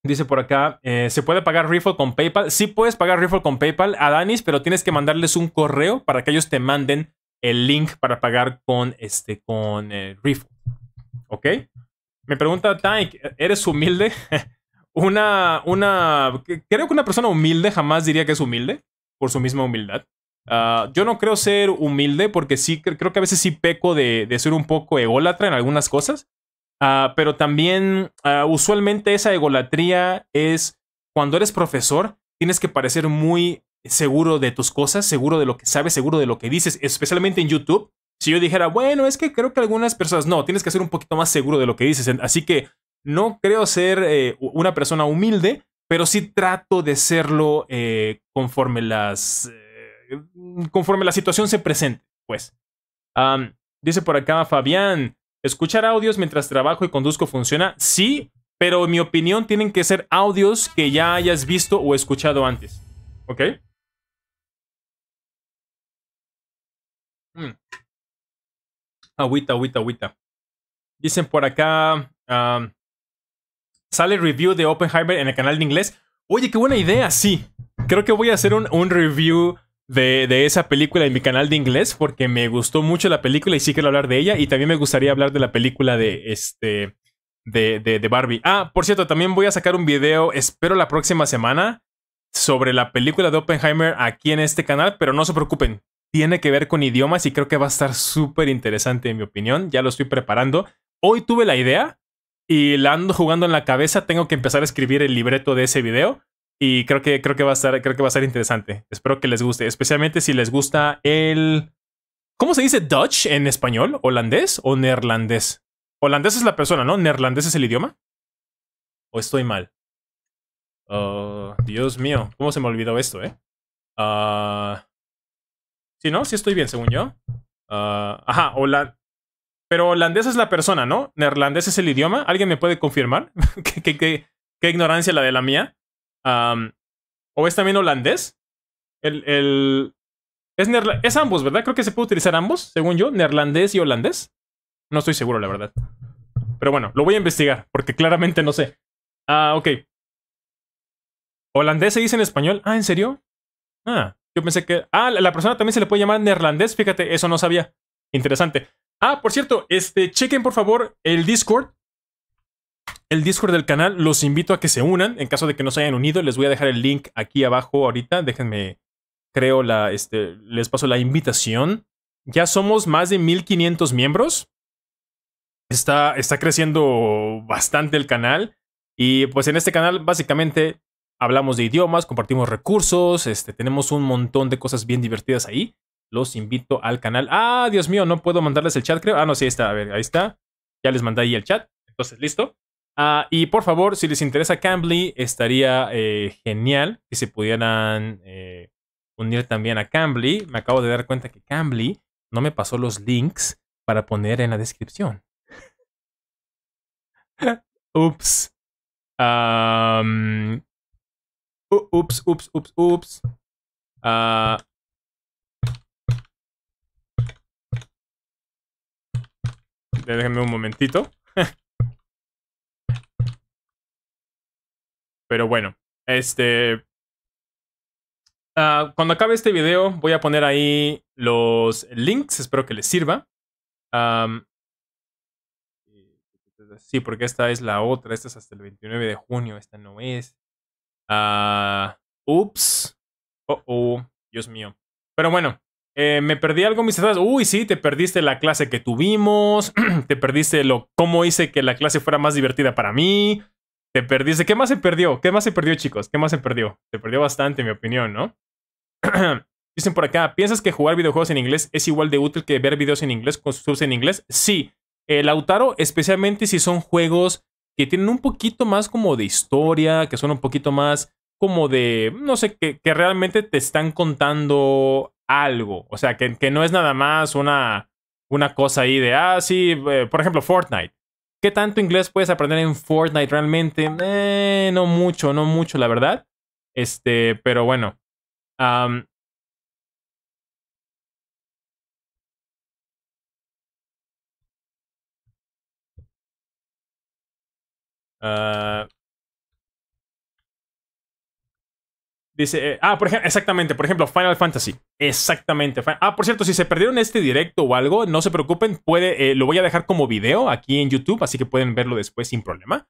Dice por acá, eh, ¿se puede pagar Riffle con PayPal? Sí puedes pagar Riffle con PayPal a Danis, pero tienes que mandarles un correo para que ellos te manden el link para pagar con, este, con eh, Riffle. ¿Ok? Me pregunta Tank, ¿eres humilde? una, una, creo que una persona humilde jamás diría que es humilde por su misma humildad. Ah, yo no creo ser humilde porque sí, creo que a veces sí peco de, ser un poco ególatra en algunas cosas, ah, pero también ah, usualmente esa egolatría es cuando eres profesor, tienes que parecer muy seguro de tus cosas, seguro de lo que sabes, seguro de lo que dices, especialmente en YouTube. Si yo dijera, bueno, es que creo que algunas personas, no, tienes que ser un poquito más seguro de lo que dices. Así que no creo ser eh, una persona humilde, pero sí trato de serlo eh, conforme las eh, conforme la situación se presente, pues. dice por acá Fabián, escuchar audios mientras trabajo y conduzco funciona, sí, pero en mi opinión tienen que ser audios que ya hayas visto o escuchado antes, ¿ok? Mm. Agüita, agüita, agüita. Dicen por acá. sale review de Oppenheimer en el canal de inglés. Oye, qué buena idea, sí. Creo que voy a hacer un, review de, esa película en mi canal de inglés porque me gustó mucho la película y sí quiero hablar de ella. Y también me gustaría hablar de la película de este. De, de Barbie. Ah, por cierto, también voy a sacar un video, espero la próxima semana, sobre la película de Oppenheimer aquí en este canal, pero no se preocupen, tiene que ver con idiomas y creo que va a estar súper interesante en mi opinión. Ya lo estoy preparando. Hoy tuve la idea y la ando jugando en la cabeza. Tengo que empezar a escribir el libreto de ese video y creo que, creo que, va, a estar, creo que va a estar interesante. Espero que les guste, especialmente si les gusta el... ¿Cómo se dice Dutch en español? ¿Holandés o neerlandés? Holandés es la persona, ¿no? ¿Neerlandés es el idioma? ¿O estoy mal? Oh, Dios mío, ¿cómo se me olvidó esto, eh? Ah, Sí, ¿no? Sí estoy bien, según yo. Ah, ajá, hola. Pero holandés es la persona, ¿no? ¿Neerlandés es el idioma? ¿Alguien me puede confirmar? ¿Qué, qué, ignorancia la de la mía? ¿O es también holandés? El, Es, es ambos, ¿verdad? Creo que se puede utilizar ambos, según yo, neerlandés y holandés. No estoy seguro, la verdad. Pero bueno, lo voy a investigar, porque claramente no sé. Ah, ok. ¿Holandés se dice en español? Ah, ¿en serio? Ah, yo pensé que. Ah, la persona también se le puede llamar neerlandés. Fíjate, eso no sabía. Interesante. Ah, por cierto, este, chequen por favor el Discord. El Discord del canal, los invito a que se unan. En caso de que no se hayan unido, les voy a dejar el link aquí abajo ahorita. Déjenme, creo, la, este, les paso la invitación. Ya somos más de 1500 miembros. Está, está creciendo bastante el canal. Y pues en este canal, básicamente, hablamos de idiomas, compartimos recursos, este, tenemos un montón de cosas bien divertidas ahí. Los invito al canal. Ah, Dios mío, no puedo mandarles el chat, creo. Ah, no, sí, está, a ver, ahí está. Ya les mandé ahí el chat. Entonces, listo. Ah, y por favor, si les interesa Cambly, estaría eh, genial que se pudieran eh, unir también a Cambly. Me acabo de dar cuenta que Cambly no me pasó los links para poner en la descripción. Ups ups, ups, ups, ups. Ah. déjenme un momentito. Pero bueno, este... Ah, cuando acabe este video voy a poner ahí los links, espero que les sirva. sí, porque esta es la otra, esta es hasta el 29 de junio, esta no es. Ah, ups. Oh, oh, Dios mío. Pero bueno, eh, me perdí algo, mis estados. Uy, sí, te perdiste la clase que tuvimos. te perdiste lo cómo hice que la clase fuera más divertida para mí. Te perdiste. ¿Qué más se perdió? ¿Qué más se perdió, chicos? ¿Qué más se perdió? Se perdió bastante, en mi opinión, ¿no? Dicen por acá, ¿piensas que jugar videojuegos en inglés es igual de útil que ver videos en inglés con subs en inglés? Sí. Eh, Lautaro, especialmente si son juegos que tienen un poquito más como de historia, que son un poquito más como de, no sé, que, realmente te están contando algo. O sea, que, que no es nada más una, una cosa ahí de, ah, sí, eh, por ejemplo, Fortnite. ¿Qué tanto inglés puedes aprender en Fortnite realmente? Eh, no mucho, no mucho, la verdad. Este, pero bueno. Ah, dice, eh, ah, por ejemplo, exactamente, por ejemplo, Final Fantasy. Exactamente. Ah, por cierto, si se perdieron este directo o algo, no se preocupen, puede, eh, lo voy a dejar como video aquí en YouTube, así que pueden verlo después sin problema.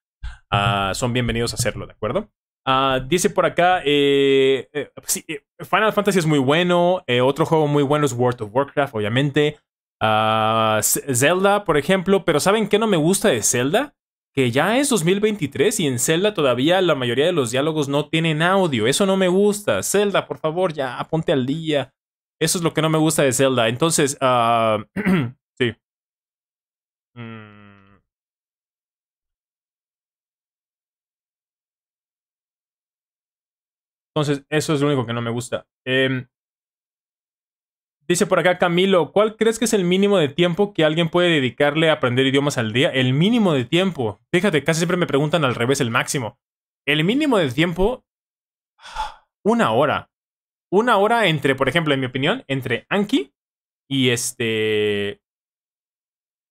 Ah, son bienvenidos a hacerlo, ¿de acuerdo? Ah, dice por acá, eh, Final Fantasy es muy bueno, otro juego muy bueno es World of Warcraft, obviamente. Zelda, por ejemplo, pero ¿saben qué no me gusta de Zelda? que ya es 2023 y en Zelda todavía la mayoría de los diálogos no tienen audio. Eso no me gusta. Zelda, por favor, ya ponte al día. Eso es lo que no me gusta de Zelda. Entonces, ah, sí. Mm. Entonces, eso es lo único que no me gusta. Em, Dice por acá Camilo, ¿cuál crees que es el mínimo de tiempo que alguien puede dedicarle a aprender idiomas al día? El mínimo de tiempo. Fíjate, casi siempre me preguntan al revés el máximo. El mínimo de tiempo, una hora. Una hora entre, por ejemplo, en mi opinión, entre Anki y este...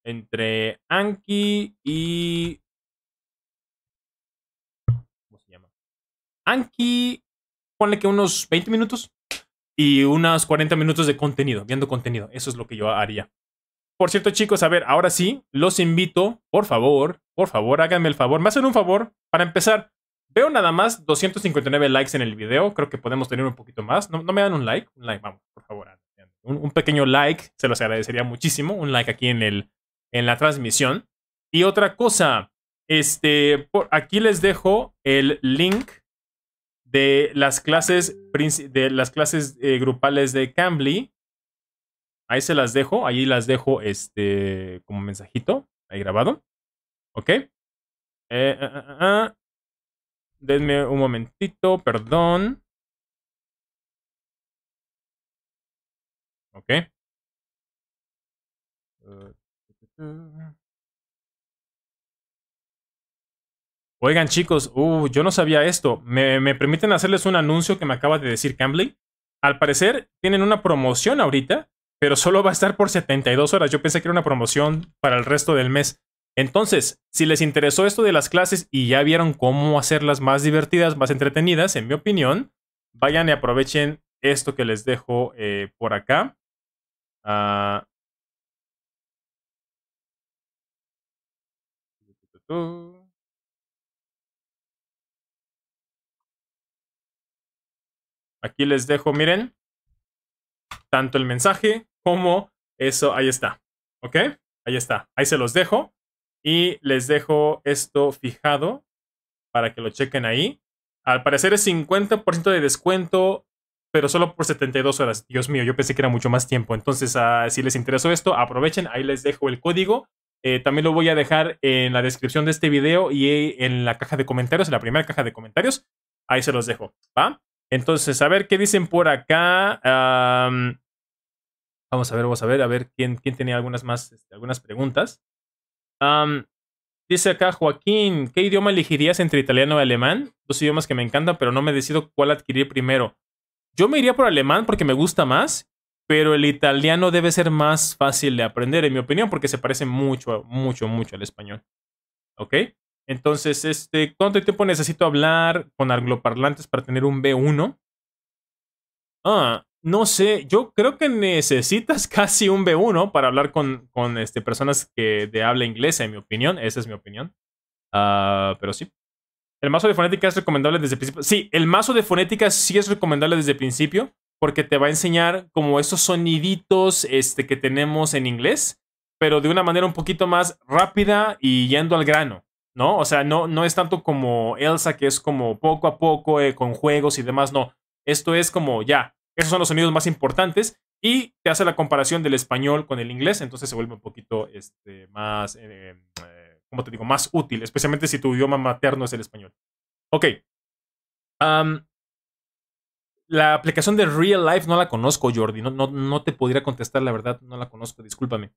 Entre Anki y... ¿Cómo se llama? Anki, ponle que unos 20 minutos y unos 40 minutos de contenido, viendo contenido. Eso es lo que yo haría. Por cierto, chicos, a ver, ahora sí, los invito, por favor, por favor, háganme el favor. Me hacen un favor para empezar. Veo nada más 259 likes en el video. Creo que podemos tener un poquito más. No, no me dan un like. Un like, vamos, por favor. Un, pequeño like, se los agradecería muchísimo. Un like aquí en, el, en la transmisión. Y otra cosa, este, por, aquí les dejo el link de las clases, de las clases eh, grupales de Cambly. Ahí se las dejo, ahí las dejo este, como mensajito, ahí grabado. ¿Ok? Eh, eh, Denme un momentito, perdón. Ok. Oigan, chicos, uh, yo no sabía esto. ¿Me, permiten hacerles un anuncio que me acaba de decir Cambly? Al parecer, tienen una promoción ahorita, pero solo va a estar por 72 horas. Yo pensé que era una promoción para el resto del mes. Entonces, si les interesó esto de las clases y ya vieron cómo hacerlas más divertidas, más entretenidas, en mi opinión, vayan y aprovechen esto que les dejo eh, por acá. Ah. Aquí les dejo, miren, tanto el mensaje como eso, ahí está. ¿Ok? Ahí está. Ahí se los dejo. Y les dejo esto fijado para que lo chequen ahí. Al parecer es 50% de descuento, pero solo por 72 horas. Dios mío, yo pensé que era mucho más tiempo. Entonces, ah, si les interesó esto, aprovechen. Ahí les dejo el código. Eh, también lo voy a dejar en la descripción de este video y en la caja de comentarios, en la primera caja de comentarios. Ahí se los dejo. ¿Va? Entonces, a ver qué dicen por acá. vamos a ver, vamos a ver, a ver quién, tenía algunas más, este, algunas preguntas. dice acá Joaquín, ¿qué idioma elegirías entre italiano y alemán? Dos idiomas que me encantan, pero no me decido cuál adquirir primero. Yo me iría por alemán porque me gusta más, pero el italiano debe ser más fácil de aprender, en mi opinión, porque se parece mucho, mucho, mucho al español. ¿Ok? Entonces, este, ¿cuánto tiempo necesito hablar con argloparlantes para tener un B1? Ah, no sé, yo creo que necesitas casi un B1 para hablar con, este, personas que de habla inglesa, en mi opinión. Esa es mi opinión. Ah, pero sí. El mazo de fonética es recomendable desde el principio. Sí, el mazo de fonética sí es recomendable desde el principio porque te va a enseñar como esos soniditos este, que tenemos en inglés, pero de una manera un poquito más rápida y yendo al grano. ¿no? O sea, no, no es tanto como Elsa, que es como poco a poco, eh, con juegos y demás, no. Esto es como ya, esos son los sonidos más importantes y te hace la comparación del español con el inglés, entonces se vuelve un poquito este, más, eh, eh te digo?, más útil, especialmente si tu idioma materno es el español. Ok. la aplicación de Real Life no la conozco, Jordi. No, no, te podría contestar, la verdad, no la conozco, discúlpame.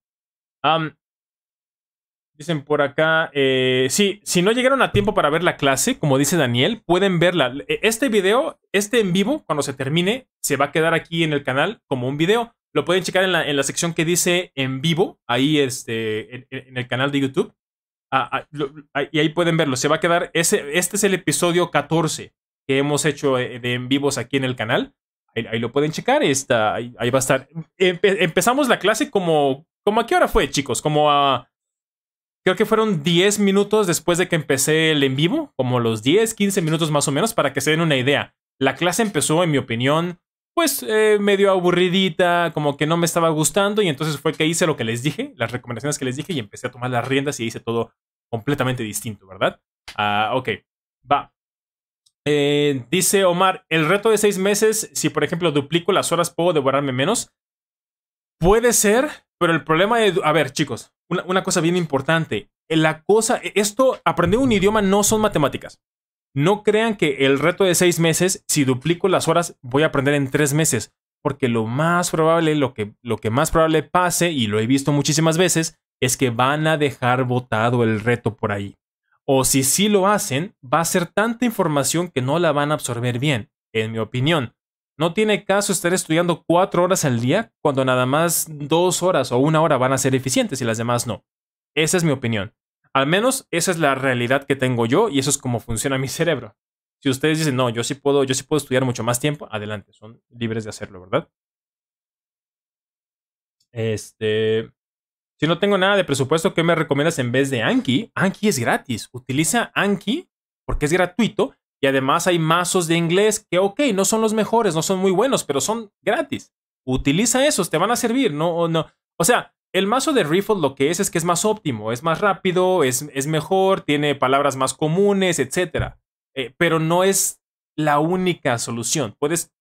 Dicen por acá, eh, sí, si no llegaron a tiempo para ver la clase, como dice Daniel, pueden verla. E, este video, este en vivo, cuando se termine, se va a quedar aquí en el canal como un video. Lo pueden checar en la, sección que dice en vivo, ahí este, en, el canal de YouTube. Ah, ah, y ahí pueden verlo. Se va a quedar, ese, este es el episodio 14 que hemos hecho eh, de en vivos aquí en el canal. Ahí, lo pueden checar, está, ahí, va a estar. empezamos la clase como, como, ¿a qué hora fue, chicos? Como a creo que fueron 10 minutos después de que empecé el en vivo, como los 10, 15 minutos más o menos, para que se den una idea. La clase empezó, en mi opinión, pues eh, medio aburridita, como que no me estaba gustando y entonces fue que hice lo que les dije, las recomendaciones que les dije y empecé a tomar las riendas y hice todo completamente distinto, ¿verdad? Ah, ok, va. Eh, dice Omar, el reto de seis meses, si por ejemplo duplico las horas, ¿puedo devorarme menos? Puede ser, pero el problema es... A ver, chicos, una, cosa bien importante. Eh, la cosa, eh, esto, aprender un idioma no son matemáticas. No crean que el reto de seis meses, si duplico las horas, voy a aprender en tres meses. Porque lo más probable, lo que, lo que más probable pase, y lo he visto muchísimas veces, es que van a dejar botado el reto por ahí. O si sí lo hacen, va a ser tanta información que no la van a absorber bien, en mi opinión. No tiene caso estar estudiando cuatro horas al día cuando nada más dos horas o una hora van a ser eficientes y las demás no. Esa es mi opinión. Al menos esa es la realidad que tengo yo y eso es como funciona mi cerebro. Si ustedes dicen, no, yo sí puedo, yo sí puedo estudiar mucho más tiempo, adelante, son libres de hacerlo, ¿verdad? Este. Si no tengo nada de presupuesto, ¿qué me recomiendas en vez de Anki? Anki es gratis. Utiliza Anki porque es gratuito y además hay mazos de inglés que, ok, no son los mejores, no son muy buenos, pero son gratis. Utiliza esos, te van a servir, no, no. O sea, el mazo de Riffle lo que es es que es más óptimo, es más rápido, es, mejor, tiene palabras más comunes, etc. Eh, pero no es la única solución. Puedes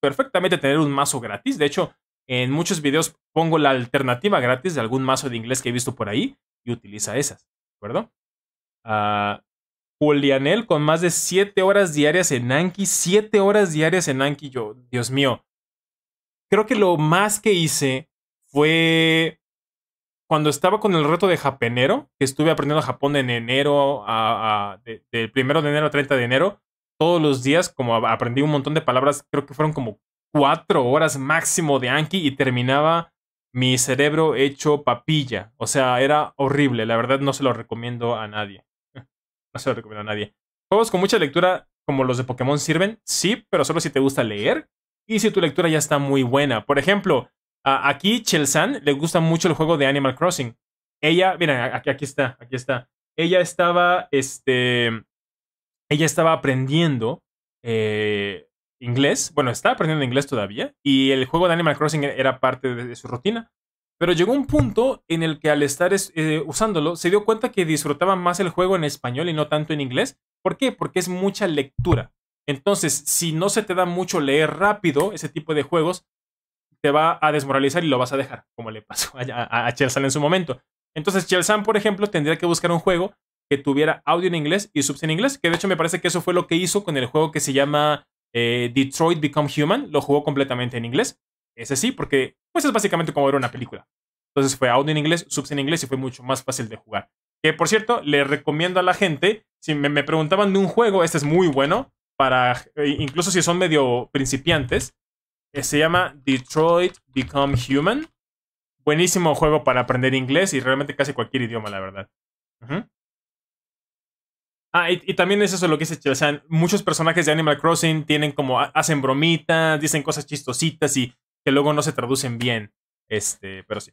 perfectamente tener un mazo gratis. De hecho, en muchos videos pongo la alternativa gratis de algún mazo de inglés que he visto por ahí y utiliza esas, ¿de acuerdo? Ah... Julianel con más de 7 horas diarias en Anki. 7 horas diarias en Anki. Yo, Dios mío. Creo que lo más que hice fue cuando estaba con el reto de japenero, que estuve aprendiendo Japón en enero, del de primero de enero a 30 de enero, todos los días, como aprendí un montón de palabras, creo que fueron como 4 horas máximo de Anki y terminaba mi cerebro hecho papilla. O sea, era horrible. La verdad no se lo recomiendo a nadie. No se lo recomiendo a nadie. Juegos con mucha lectura como los de Pokémon sirven, sí, pero solo si te gusta leer y si tu lectura ya está muy buena. Por ejemplo, aquí Chelsan le gusta mucho el juego de Animal Crossing. Ella, miren, aquí, aquí está, aquí está. Ella estaba, este, ella estaba aprendiendo eh, inglés, bueno, está aprendiendo inglés todavía, y el juego de Animal Crossing era parte de su rutina. Pero llegó un punto en el que al estar eh, usándolo se dio cuenta que disfrutaba más el juego en español y no tanto en inglés. ¿Por qué? Porque es mucha lectura. Entonces, si no se te da mucho leer rápido ese tipo de juegos, te va a desmoralizar y lo vas a dejar, como le pasó a, Chelsan en su momento. Entonces, Chelsan, por ejemplo, tendría que buscar un juego que tuviera audio en inglés y subs en inglés, que de hecho me parece que eso fue lo que hizo con el juego que se llama eh, Detroit Become Human, lo jugó completamente en inglés. Ese sí, porque pues es básicamente como ver una película. Entonces fue audio en inglés, subs en inglés y fue mucho más fácil de jugar. Que por cierto, le recomiendo a la gente, si me, preguntaban de un juego, este es muy bueno, para eh, incluso si son medio principiantes, que eh, se llama Detroit Become Human. Buenísimo juego para aprender inglés y realmente casi cualquier idioma, la verdad. Ah, y, también es eso lo que dice o muchos personajes de Animal Crossing tienen como, hacen bromitas, dicen cosas chistositas y que luego no se traducen bien. Este, pero sí.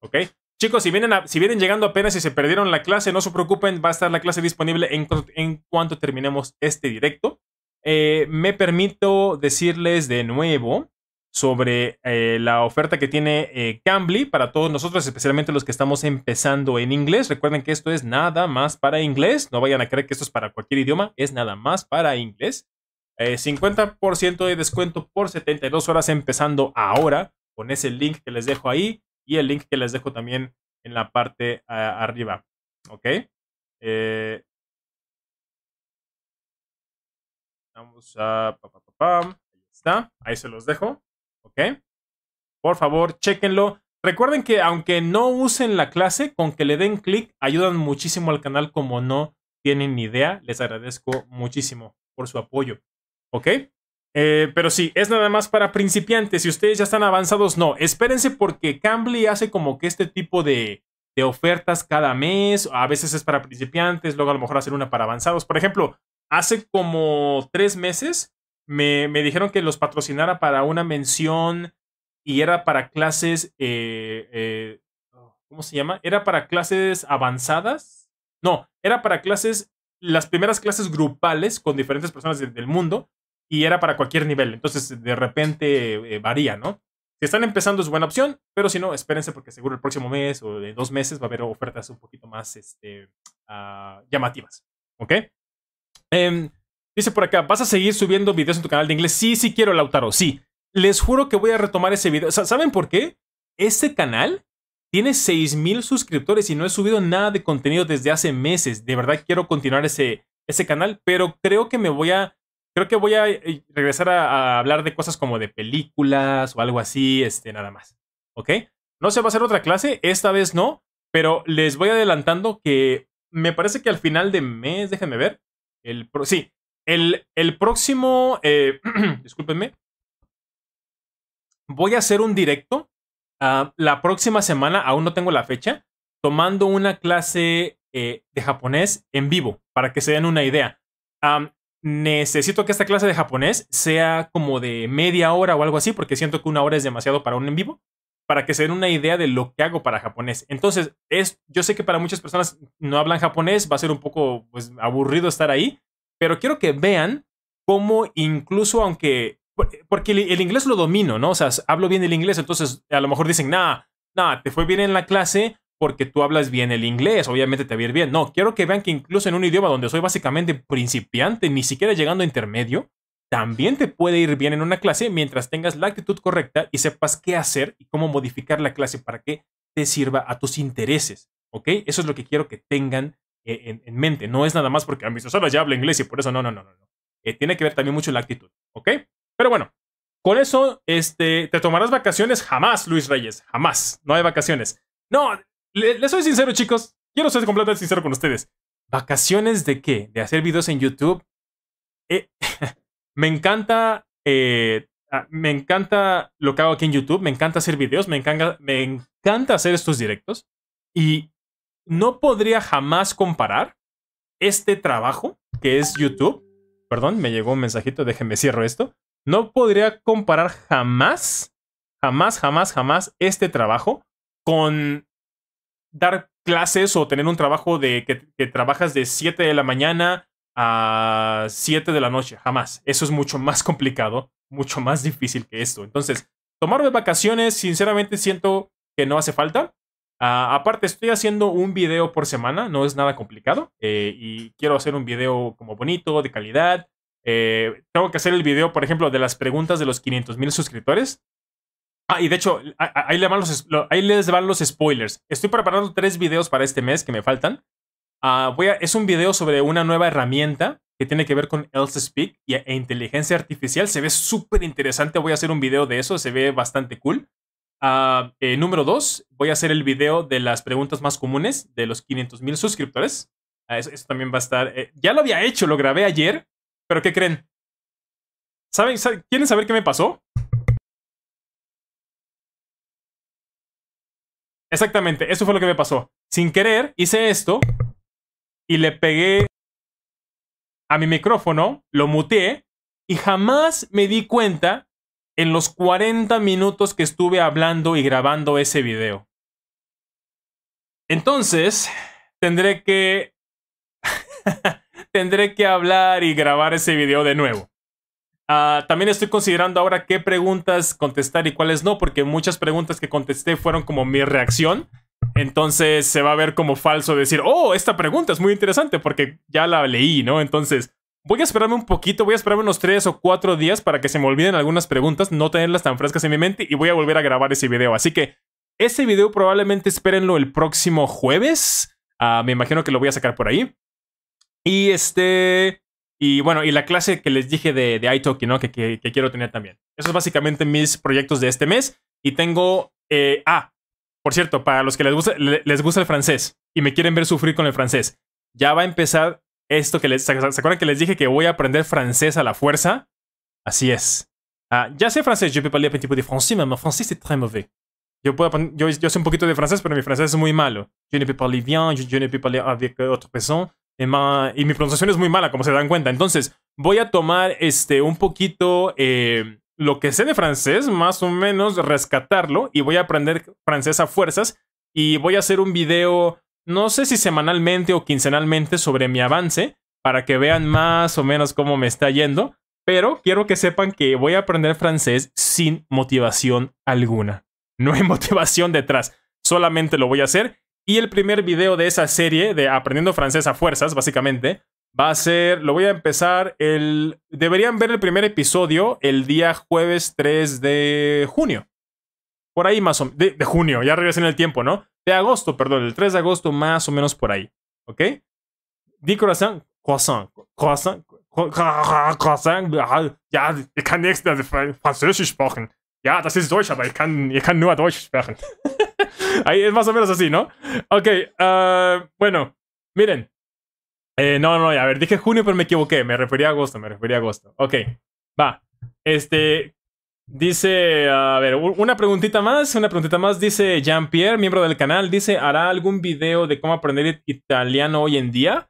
¿Ok? Chicos, si vienen, si vienen llegando apenas y se perdieron la clase, no se preocupen, va a estar la clase disponible en, cuanto terminemos este directo. Eh, me permito decirles de nuevo sobre eh, la oferta que tiene eh, Cambly para todos nosotros, especialmente los que estamos empezando en inglés. Recuerden que esto es nada más para inglés. No vayan a creer que esto es para cualquier idioma, es nada más para inglés. 50% eh, de descuento por 72 horas empezando ahora con ese link que les dejo ahí y el link que les dejo también en la parte arriba. ¿Ok? Eh, vamos a... ahí está. Ahí se los dejo. ¿Ok? Por favor, chequenlo. Recuerden que aunque no usen la clase, con que le den clic, ayudan muchísimo al canal como no tienen ni idea. Les agradezco muchísimo por su apoyo. ¿ok? Eh, pero sí, es nada más para principiantes. Si ustedes ya están avanzados, no. Espérense porque Cambly hace como que este tipo de, ofertas cada mes. A veces es para principiantes, luego a lo mejor hacer una para avanzados. Por ejemplo, hace como tres meses me, dijeron que los patrocinara para una mención y era para clases. Eh, eh, ¿Cómo se llama? Era para clases avanzadas. No, era para clases las primeras clases grupales con diferentes personas del mundo y era para cualquier nivel. Entonces, de repente eh, varía, ¿no? Si están empezando es buena opción, pero si no, espérense porque seguro el próximo mes o de dos meses va a haber ofertas un poquito más este, ah, llamativas. ¿Ok? Em, dice por acá, ¿vas a seguir subiendo videos en tu canal de inglés? Sí, sí quiero, Lautaro, sí. Les juro que voy a retomar ese video. ¿Saben por qué? Este canal tiene 6.000 suscriptores y no he subido nada de contenido desde hace meses. De verdad quiero continuar ese, ese canal, pero creo que me voy a... Creo que voy a eh, regresar a, hablar de cosas como de películas o algo así, este, nada más. ¿Ok? No se va a hacer otra clase, esta vez no, pero les voy adelantando que me parece que al final de mes, déjenme ver, el sí, el, próximo, eh, discúlpenme, voy a hacer un directo Ah, la próxima semana, aún no tengo la fecha, tomando una clase eh, de japonés en vivo, para que se den una idea. necesito que esta clase de japonés sea como de media hora o algo así, porque siento que una hora es demasiado para un en vivo, para que se den una idea de lo que hago para japonés. Entonces, es, yo sé que para muchas personas no hablan japonés, va a ser un poco pues, aburrido estar ahí, pero quiero que vean cómo incluso aunque eh, porque el, inglés lo domino, ¿no? O sea, hablo bien el inglés, entonces a lo mejor dicen, nah, nah, te fue bien en la clase porque tú hablas bien el inglés, obviamente te va a ir bien. No, quiero que vean que incluso en un idioma donde soy básicamente principiante, ni siquiera llegando a intermedio, también te puede ir bien en una clase mientras tengas la actitud correcta y sepas qué hacer y cómo modificar la clase para que te sirva a tus intereses. ¿Ok? Eso es lo que quiero que tengan eh, en, mente. No es nada más porque a mis solo ya hablo inglés y por eso no, no, no, no. Eh, tiene que ver también mucho la actitud. ¿Ok? Pero bueno, con eso, este, te tomarás vacaciones jamás, Luis Reyes. Jamás. No hay vacaciones. No, les soy sincero, chicos. Quiero ser completamente sincero con ustedes. ¿Vacaciones de qué? ¿De hacer videos en YouTube? Eh, me encanta. Eh, ah, me encanta lo que hago aquí en YouTube. Me encanta hacer videos. Me encanta, me encanta hacer estos directos. Y no podría jamás comparar este trabajo que es YouTube. Perdón, me llegó un mensajito. Déjenme cierro esto. No podría comparar jamás, jamás, jamás, jamás este trabajo con dar clases o tener un trabajo de que, trabajas de 7 de la mañana a 7 de la noche. Jamás. Eso es mucho más complicado, mucho más difícil que esto. Entonces, tomarme vacaciones, sinceramente siento que no hace falta. Ah, aparte, estoy haciendo un video por semana, no es nada complicado. Eh, y quiero hacer un video como bonito, de calidad. Eh, tengo que hacer el video, por ejemplo, de las preguntas de los 500 mil suscriptores. Ah, y de hecho, ahí les, van los, ahí les van los spoilers. Estoy preparando tres videos para este mes que me faltan. Ah, voy es un video sobre una nueva herramienta que tiene que ver con Else Speak e inteligencia artificial. Se ve súper interesante. Voy a hacer un video de eso. Se ve bastante cool. Ah, eh, número dos, voy a hacer el video de las preguntas más comunes de los 500 mil suscriptores. Ah, eso, también va a estar. Eh, ya lo había hecho, lo grabé ayer, pero ¿qué creen? ¿Saben, saben, quieren saber qué me pasó? Exactamente, eso fue lo que me pasó. Sin querer, hice esto y le pegué a mi micrófono, lo muteé y jamás me di cuenta en los 40 minutos que estuve hablando y grabando ese video. Entonces, tendré que... tendré que hablar y grabar ese video de nuevo. Ah, también estoy considerando ahora qué preguntas contestar y cuáles no, porque muchas preguntas que contesté fueron como mi reacción. Entonces se va a ver como falso decir, oh, esta pregunta es muy interesante porque ya la leí, ¿no? Entonces voy a esperarme un poquito, voy a esperarme unos tres o cuatro días para que se me olviden algunas preguntas, no tenerlas tan frescas en mi mente y voy a volver a grabar ese video. Así que ese video probablemente espérenlo el próximo jueves. Ah, me imagino que lo voy a sacar por ahí. Y este. Y bueno, y la clase que les dije de, de iTalki, ¿no? Que, que, quiero tener también. Esos es básicamente mis proyectos de este mes. Y tengo. Eh, ah, por cierto, para los que les gusta, les gusta el francés y me quieren ver sufrir con el francés, ya va a empezar esto que les. ¿Se acuerdan que les dije que voy a aprender francés a la fuerza? Así es. Ah, ya sé francés, yo peux un de francés, francés très mauvais. Yo, puedo, yo, yo sé un poquito de francés, pero mi francés es muy malo. Yo ne peux parler bien, yo, no ne peux parler avec euh, autre y mi pronunciación es muy mala, como se dan cuenta. Entonces, voy a tomar este, un poquito eh, lo que sé de francés, más o menos rescatarlo, y voy a aprender francés a fuerzas. Y voy a hacer un video, no sé si semanalmente o quincenalmente, sobre mi avance, para que vean más o menos cómo me está yendo. Pero quiero que sepan que voy a aprender francés sin motivación alguna. No hay motivación detrás. Solamente lo voy a hacer y el primer video de esa serie, de Aprendiendo francés a fuerzas, básicamente, va a ser, lo voy a empezar, el, deberían ver el primer episodio el día jueves 3 de junio. Por ahí más o menos, de, de, junio, ya regresé en el tiempo, ¿no? De agosto, perdón, el 3 de agosto más o menos por ahí, ¿ok? Di croissant, croissant, croissant, croissant, ja, ich kann nichts, französisch sprechen. Ja, das ist Deutsch, aber ich kann, ich kann nur Deutsch sprechen. Ahí es más o menos así, ¿no? Ok, ah, bueno, miren. Eh, no, no, a ver, dije junio, pero me equivoqué. Me refería a agosto, me refería a agosto. Ok, va. Este, Dice, a ver, una preguntita más, una preguntita más. Dice Jean-Pierre, miembro del canal, dice, ¿hará algún video de cómo aprender italiano hoy en día?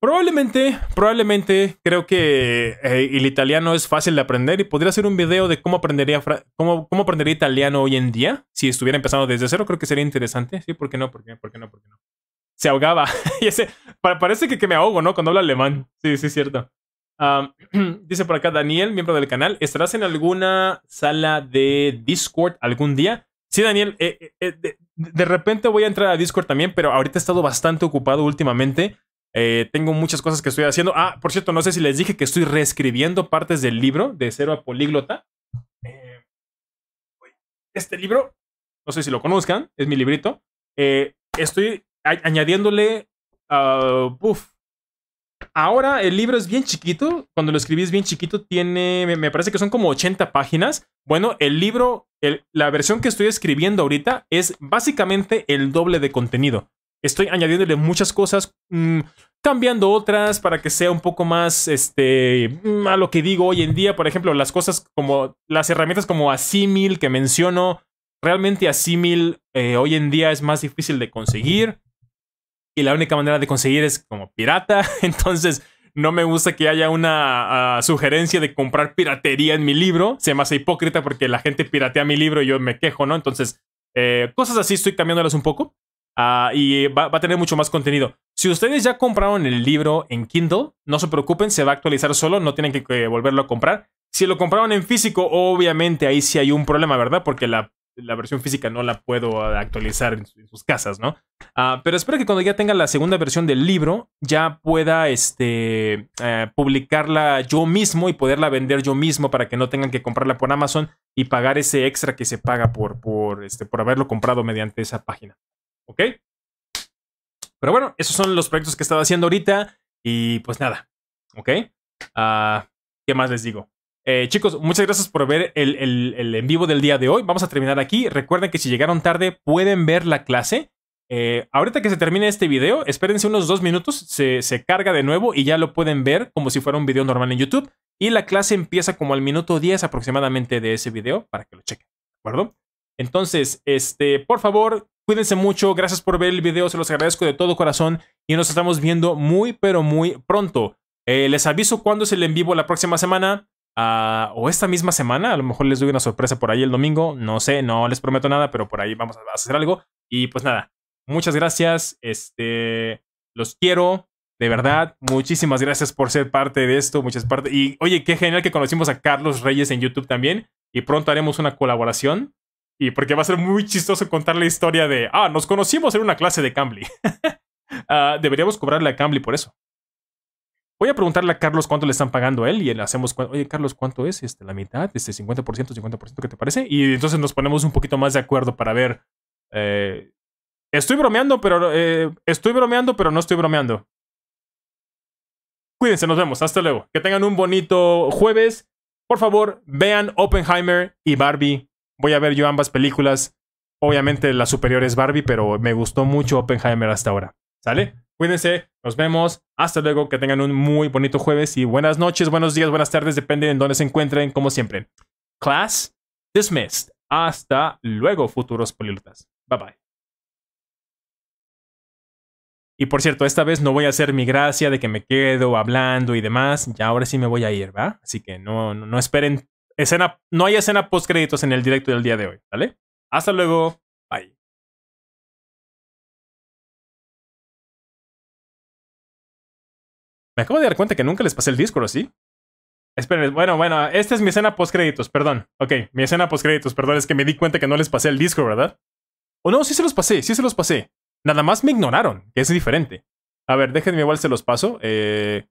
Probablemente, probablemente, creo que eh, el italiano es fácil de aprender y podría hacer un video de cómo aprendería, cómo, cómo aprendería italiano hoy en día. Si estuviera empezando desde cero, creo que sería interesante. Sí, ¿por qué no? ¿Por qué, ¿Por no? ¿Por no? Se ahogaba. y ese, parece que, que, me ahogo, ¿no? Cuando hablo alemán. Sí, sí, es cierto. dice por acá Daniel, miembro del canal, ¿estarás en alguna sala de Discord algún día? Sí, Daniel, eh, eh, de repente voy a entrar a Discord también, pero ahorita he estado bastante ocupado últimamente. Eh, tengo muchas cosas que estoy haciendo. Ah, por cierto, no sé si les dije que estoy reescribiendo partes del libro de Cero a Políglota. Eh, este libro, no sé si lo conozcan, es mi librito. Eh, estoy añadiéndole. Uh, Ahora el libro es bien chiquito. Cuando lo escribís bien chiquito. Tiene. Me, parece que son como 80 páginas. Bueno, el libro. la versión que estoy escribiendo ahorita es básicamente el doble de contenido estoy añadiéndole muchas cosas, mm, cambiando otras para que sea un poco más este, mm, a lo que digo hoy en día. Por ejemplo, las cosas como las herramientas como Asimil que menciono. Realmente Asimil eh, hoy en día es más difícil de conseguir. Y la única manera de conseguir es como pirata. Entonces, no me gusta que haya una ah, sugerencia de comprar piratería en mi libro. Se me hace hipócrita porque la gente piratea mi libro y yo me quejo, ¿no? Entonces, eh, cosas así estoy cambiándolas un poco. Ah, y va, a tener mucho más contenido. Si ustedes ya compraron el libro en Kindle, no se preocupen, se va a actualizar solo, no tienen que, volverlo a comprar. Si lo compraron en físico, obviamente ahí sí hay un problema, ¿verdad? Porque la, versión física no la puedo ah, actualizar en, sus casas, ¿no? Ah, pero espero que cuando ya tenga la segunda versión del libro, ya pueda este, eh, publicarla yo mismo y poderla vender yo mismo para que no tengan que comprarla por Amazon y pagar ese extra que se paga por, por, este, por haberlo comprado mediante esa página. ¿Ok? Pero bueno, esos son los proyectos que estaba haciendo ahorita. Y pues nada, ¿ok? Ah, ¿Qué más les digo? Eh, chicos, muchas gracias por ver el, en vivo del día de hoy. Vamos a terminar aquí. Recuerden que si llegaron tarde pueden ver la clase. Eh, ahorita que se termine este video, espérense unos dos minutos, se, carga de nuevo y ya lo pueden ver como si fuera un video normal en YouTube. Y la clase empieza como al minuto 10 aproximadamente de ese video para que lo chequen, ¿de acuerdo? Entonces, este, por favor, Cuídense mucho, gracias por ver el video, se los agradezco de todo corazón y nos estamos viendo muy pero muy pronto. Eh, les aviso cuándo es el en vivo la próxima semana ah, o esta misma semana, a lo mejor les doy una sorpresa por ahí el domingo, no sé, no les prometo nada, pero por ahí vamos a hacer algo y pues nada, muchas gracias, este, los quiero, de verdad, muchísimas gracias por ser parte de esto, muchas partes. Y oye, qué genial que conocimos a Carlos Reyes en YouTube también. Y pronto haremos una colaboración. Y porque va a ser muy chistoso contar la historia de, ah, nos conocimos en una clase de Cambly. Ah, deberíamos cobrarle a Cambly por eso. Voy a preguntarle a Carlos cuánto le están pagando a él y le hacemos, oye Carlos, ¿cuánto es? Este, la mitad, este 50%, 50%, ¿qué te parece? Y entonces nos ponemos un poquito más de acuerdo para ver. Eh, estoy bromeando, pero eh, estoy bromeando, pero no estoy bromeando. Cuídense, nos vemos, hasta luego. Que tengan un bonito jueves. Por favor, vean Oppenheimer y Barbie voy a ver yo ambas películas. Obviamente la superior es Barbie, pero me gustó mucho Oppenheimer hasta ahora. ¿Sale? Cuídense, nos vemos, hasta luego, que tengan un muy bonito jueves y buenas noches, buenos días, buenas tardes, depende de dónde se encuentren, como siempre. Class dismissed. Hasta luego, futuros polilutas. Bye bye. Y por cierto, esta vez no voy a hacer mi gracia de que me quedo hablando y demás. Ya ahora sí me voy a ir, ¿va? Así que no, no esperen no hay escena post créditos en el directo del día de hoy, ¿vale? Hasta luego. Bye. Me acabo de dar cuenta que nunca les pasé el Discord, ¿sí? Esperen, bueno, bueno, esta es mi escena post créditos, perdón. Ok, mi escena post créditos, perdón, es que me di cuenta que no les pasé el disco, ¿verdad? O no, sí se los pasé, sí se los pasé. Nada más me ignoraron, que es diferente. A ver, déjenme igual se los paso. Eh.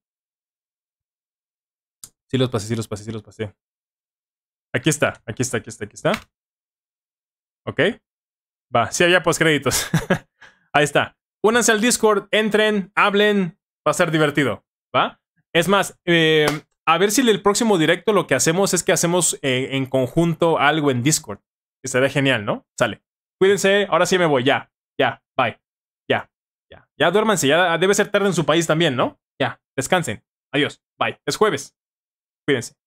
Sí los pasé, sí los pasé, sí los pasé. Aquí está, aquí está, aquí está, aquí está. Ok. Va, sí había créditos, Ahí está. Únanse al Discord, entren, hablen, va a ser divertido. ¿Va? Es más, em, a ver si en el próximo directo lo que hacemos es que hacemos eh, en conjunto algo en Discord. Que ve genial, ¿no? Sale. Cuídense, ahora sí me voy, ya, ya, bye, ya, ya. Ya duérmanse, ya debe ser tarde en su país también, ¿no? Ya, descansen. Adiós, bye. Es jueves. Cuídense.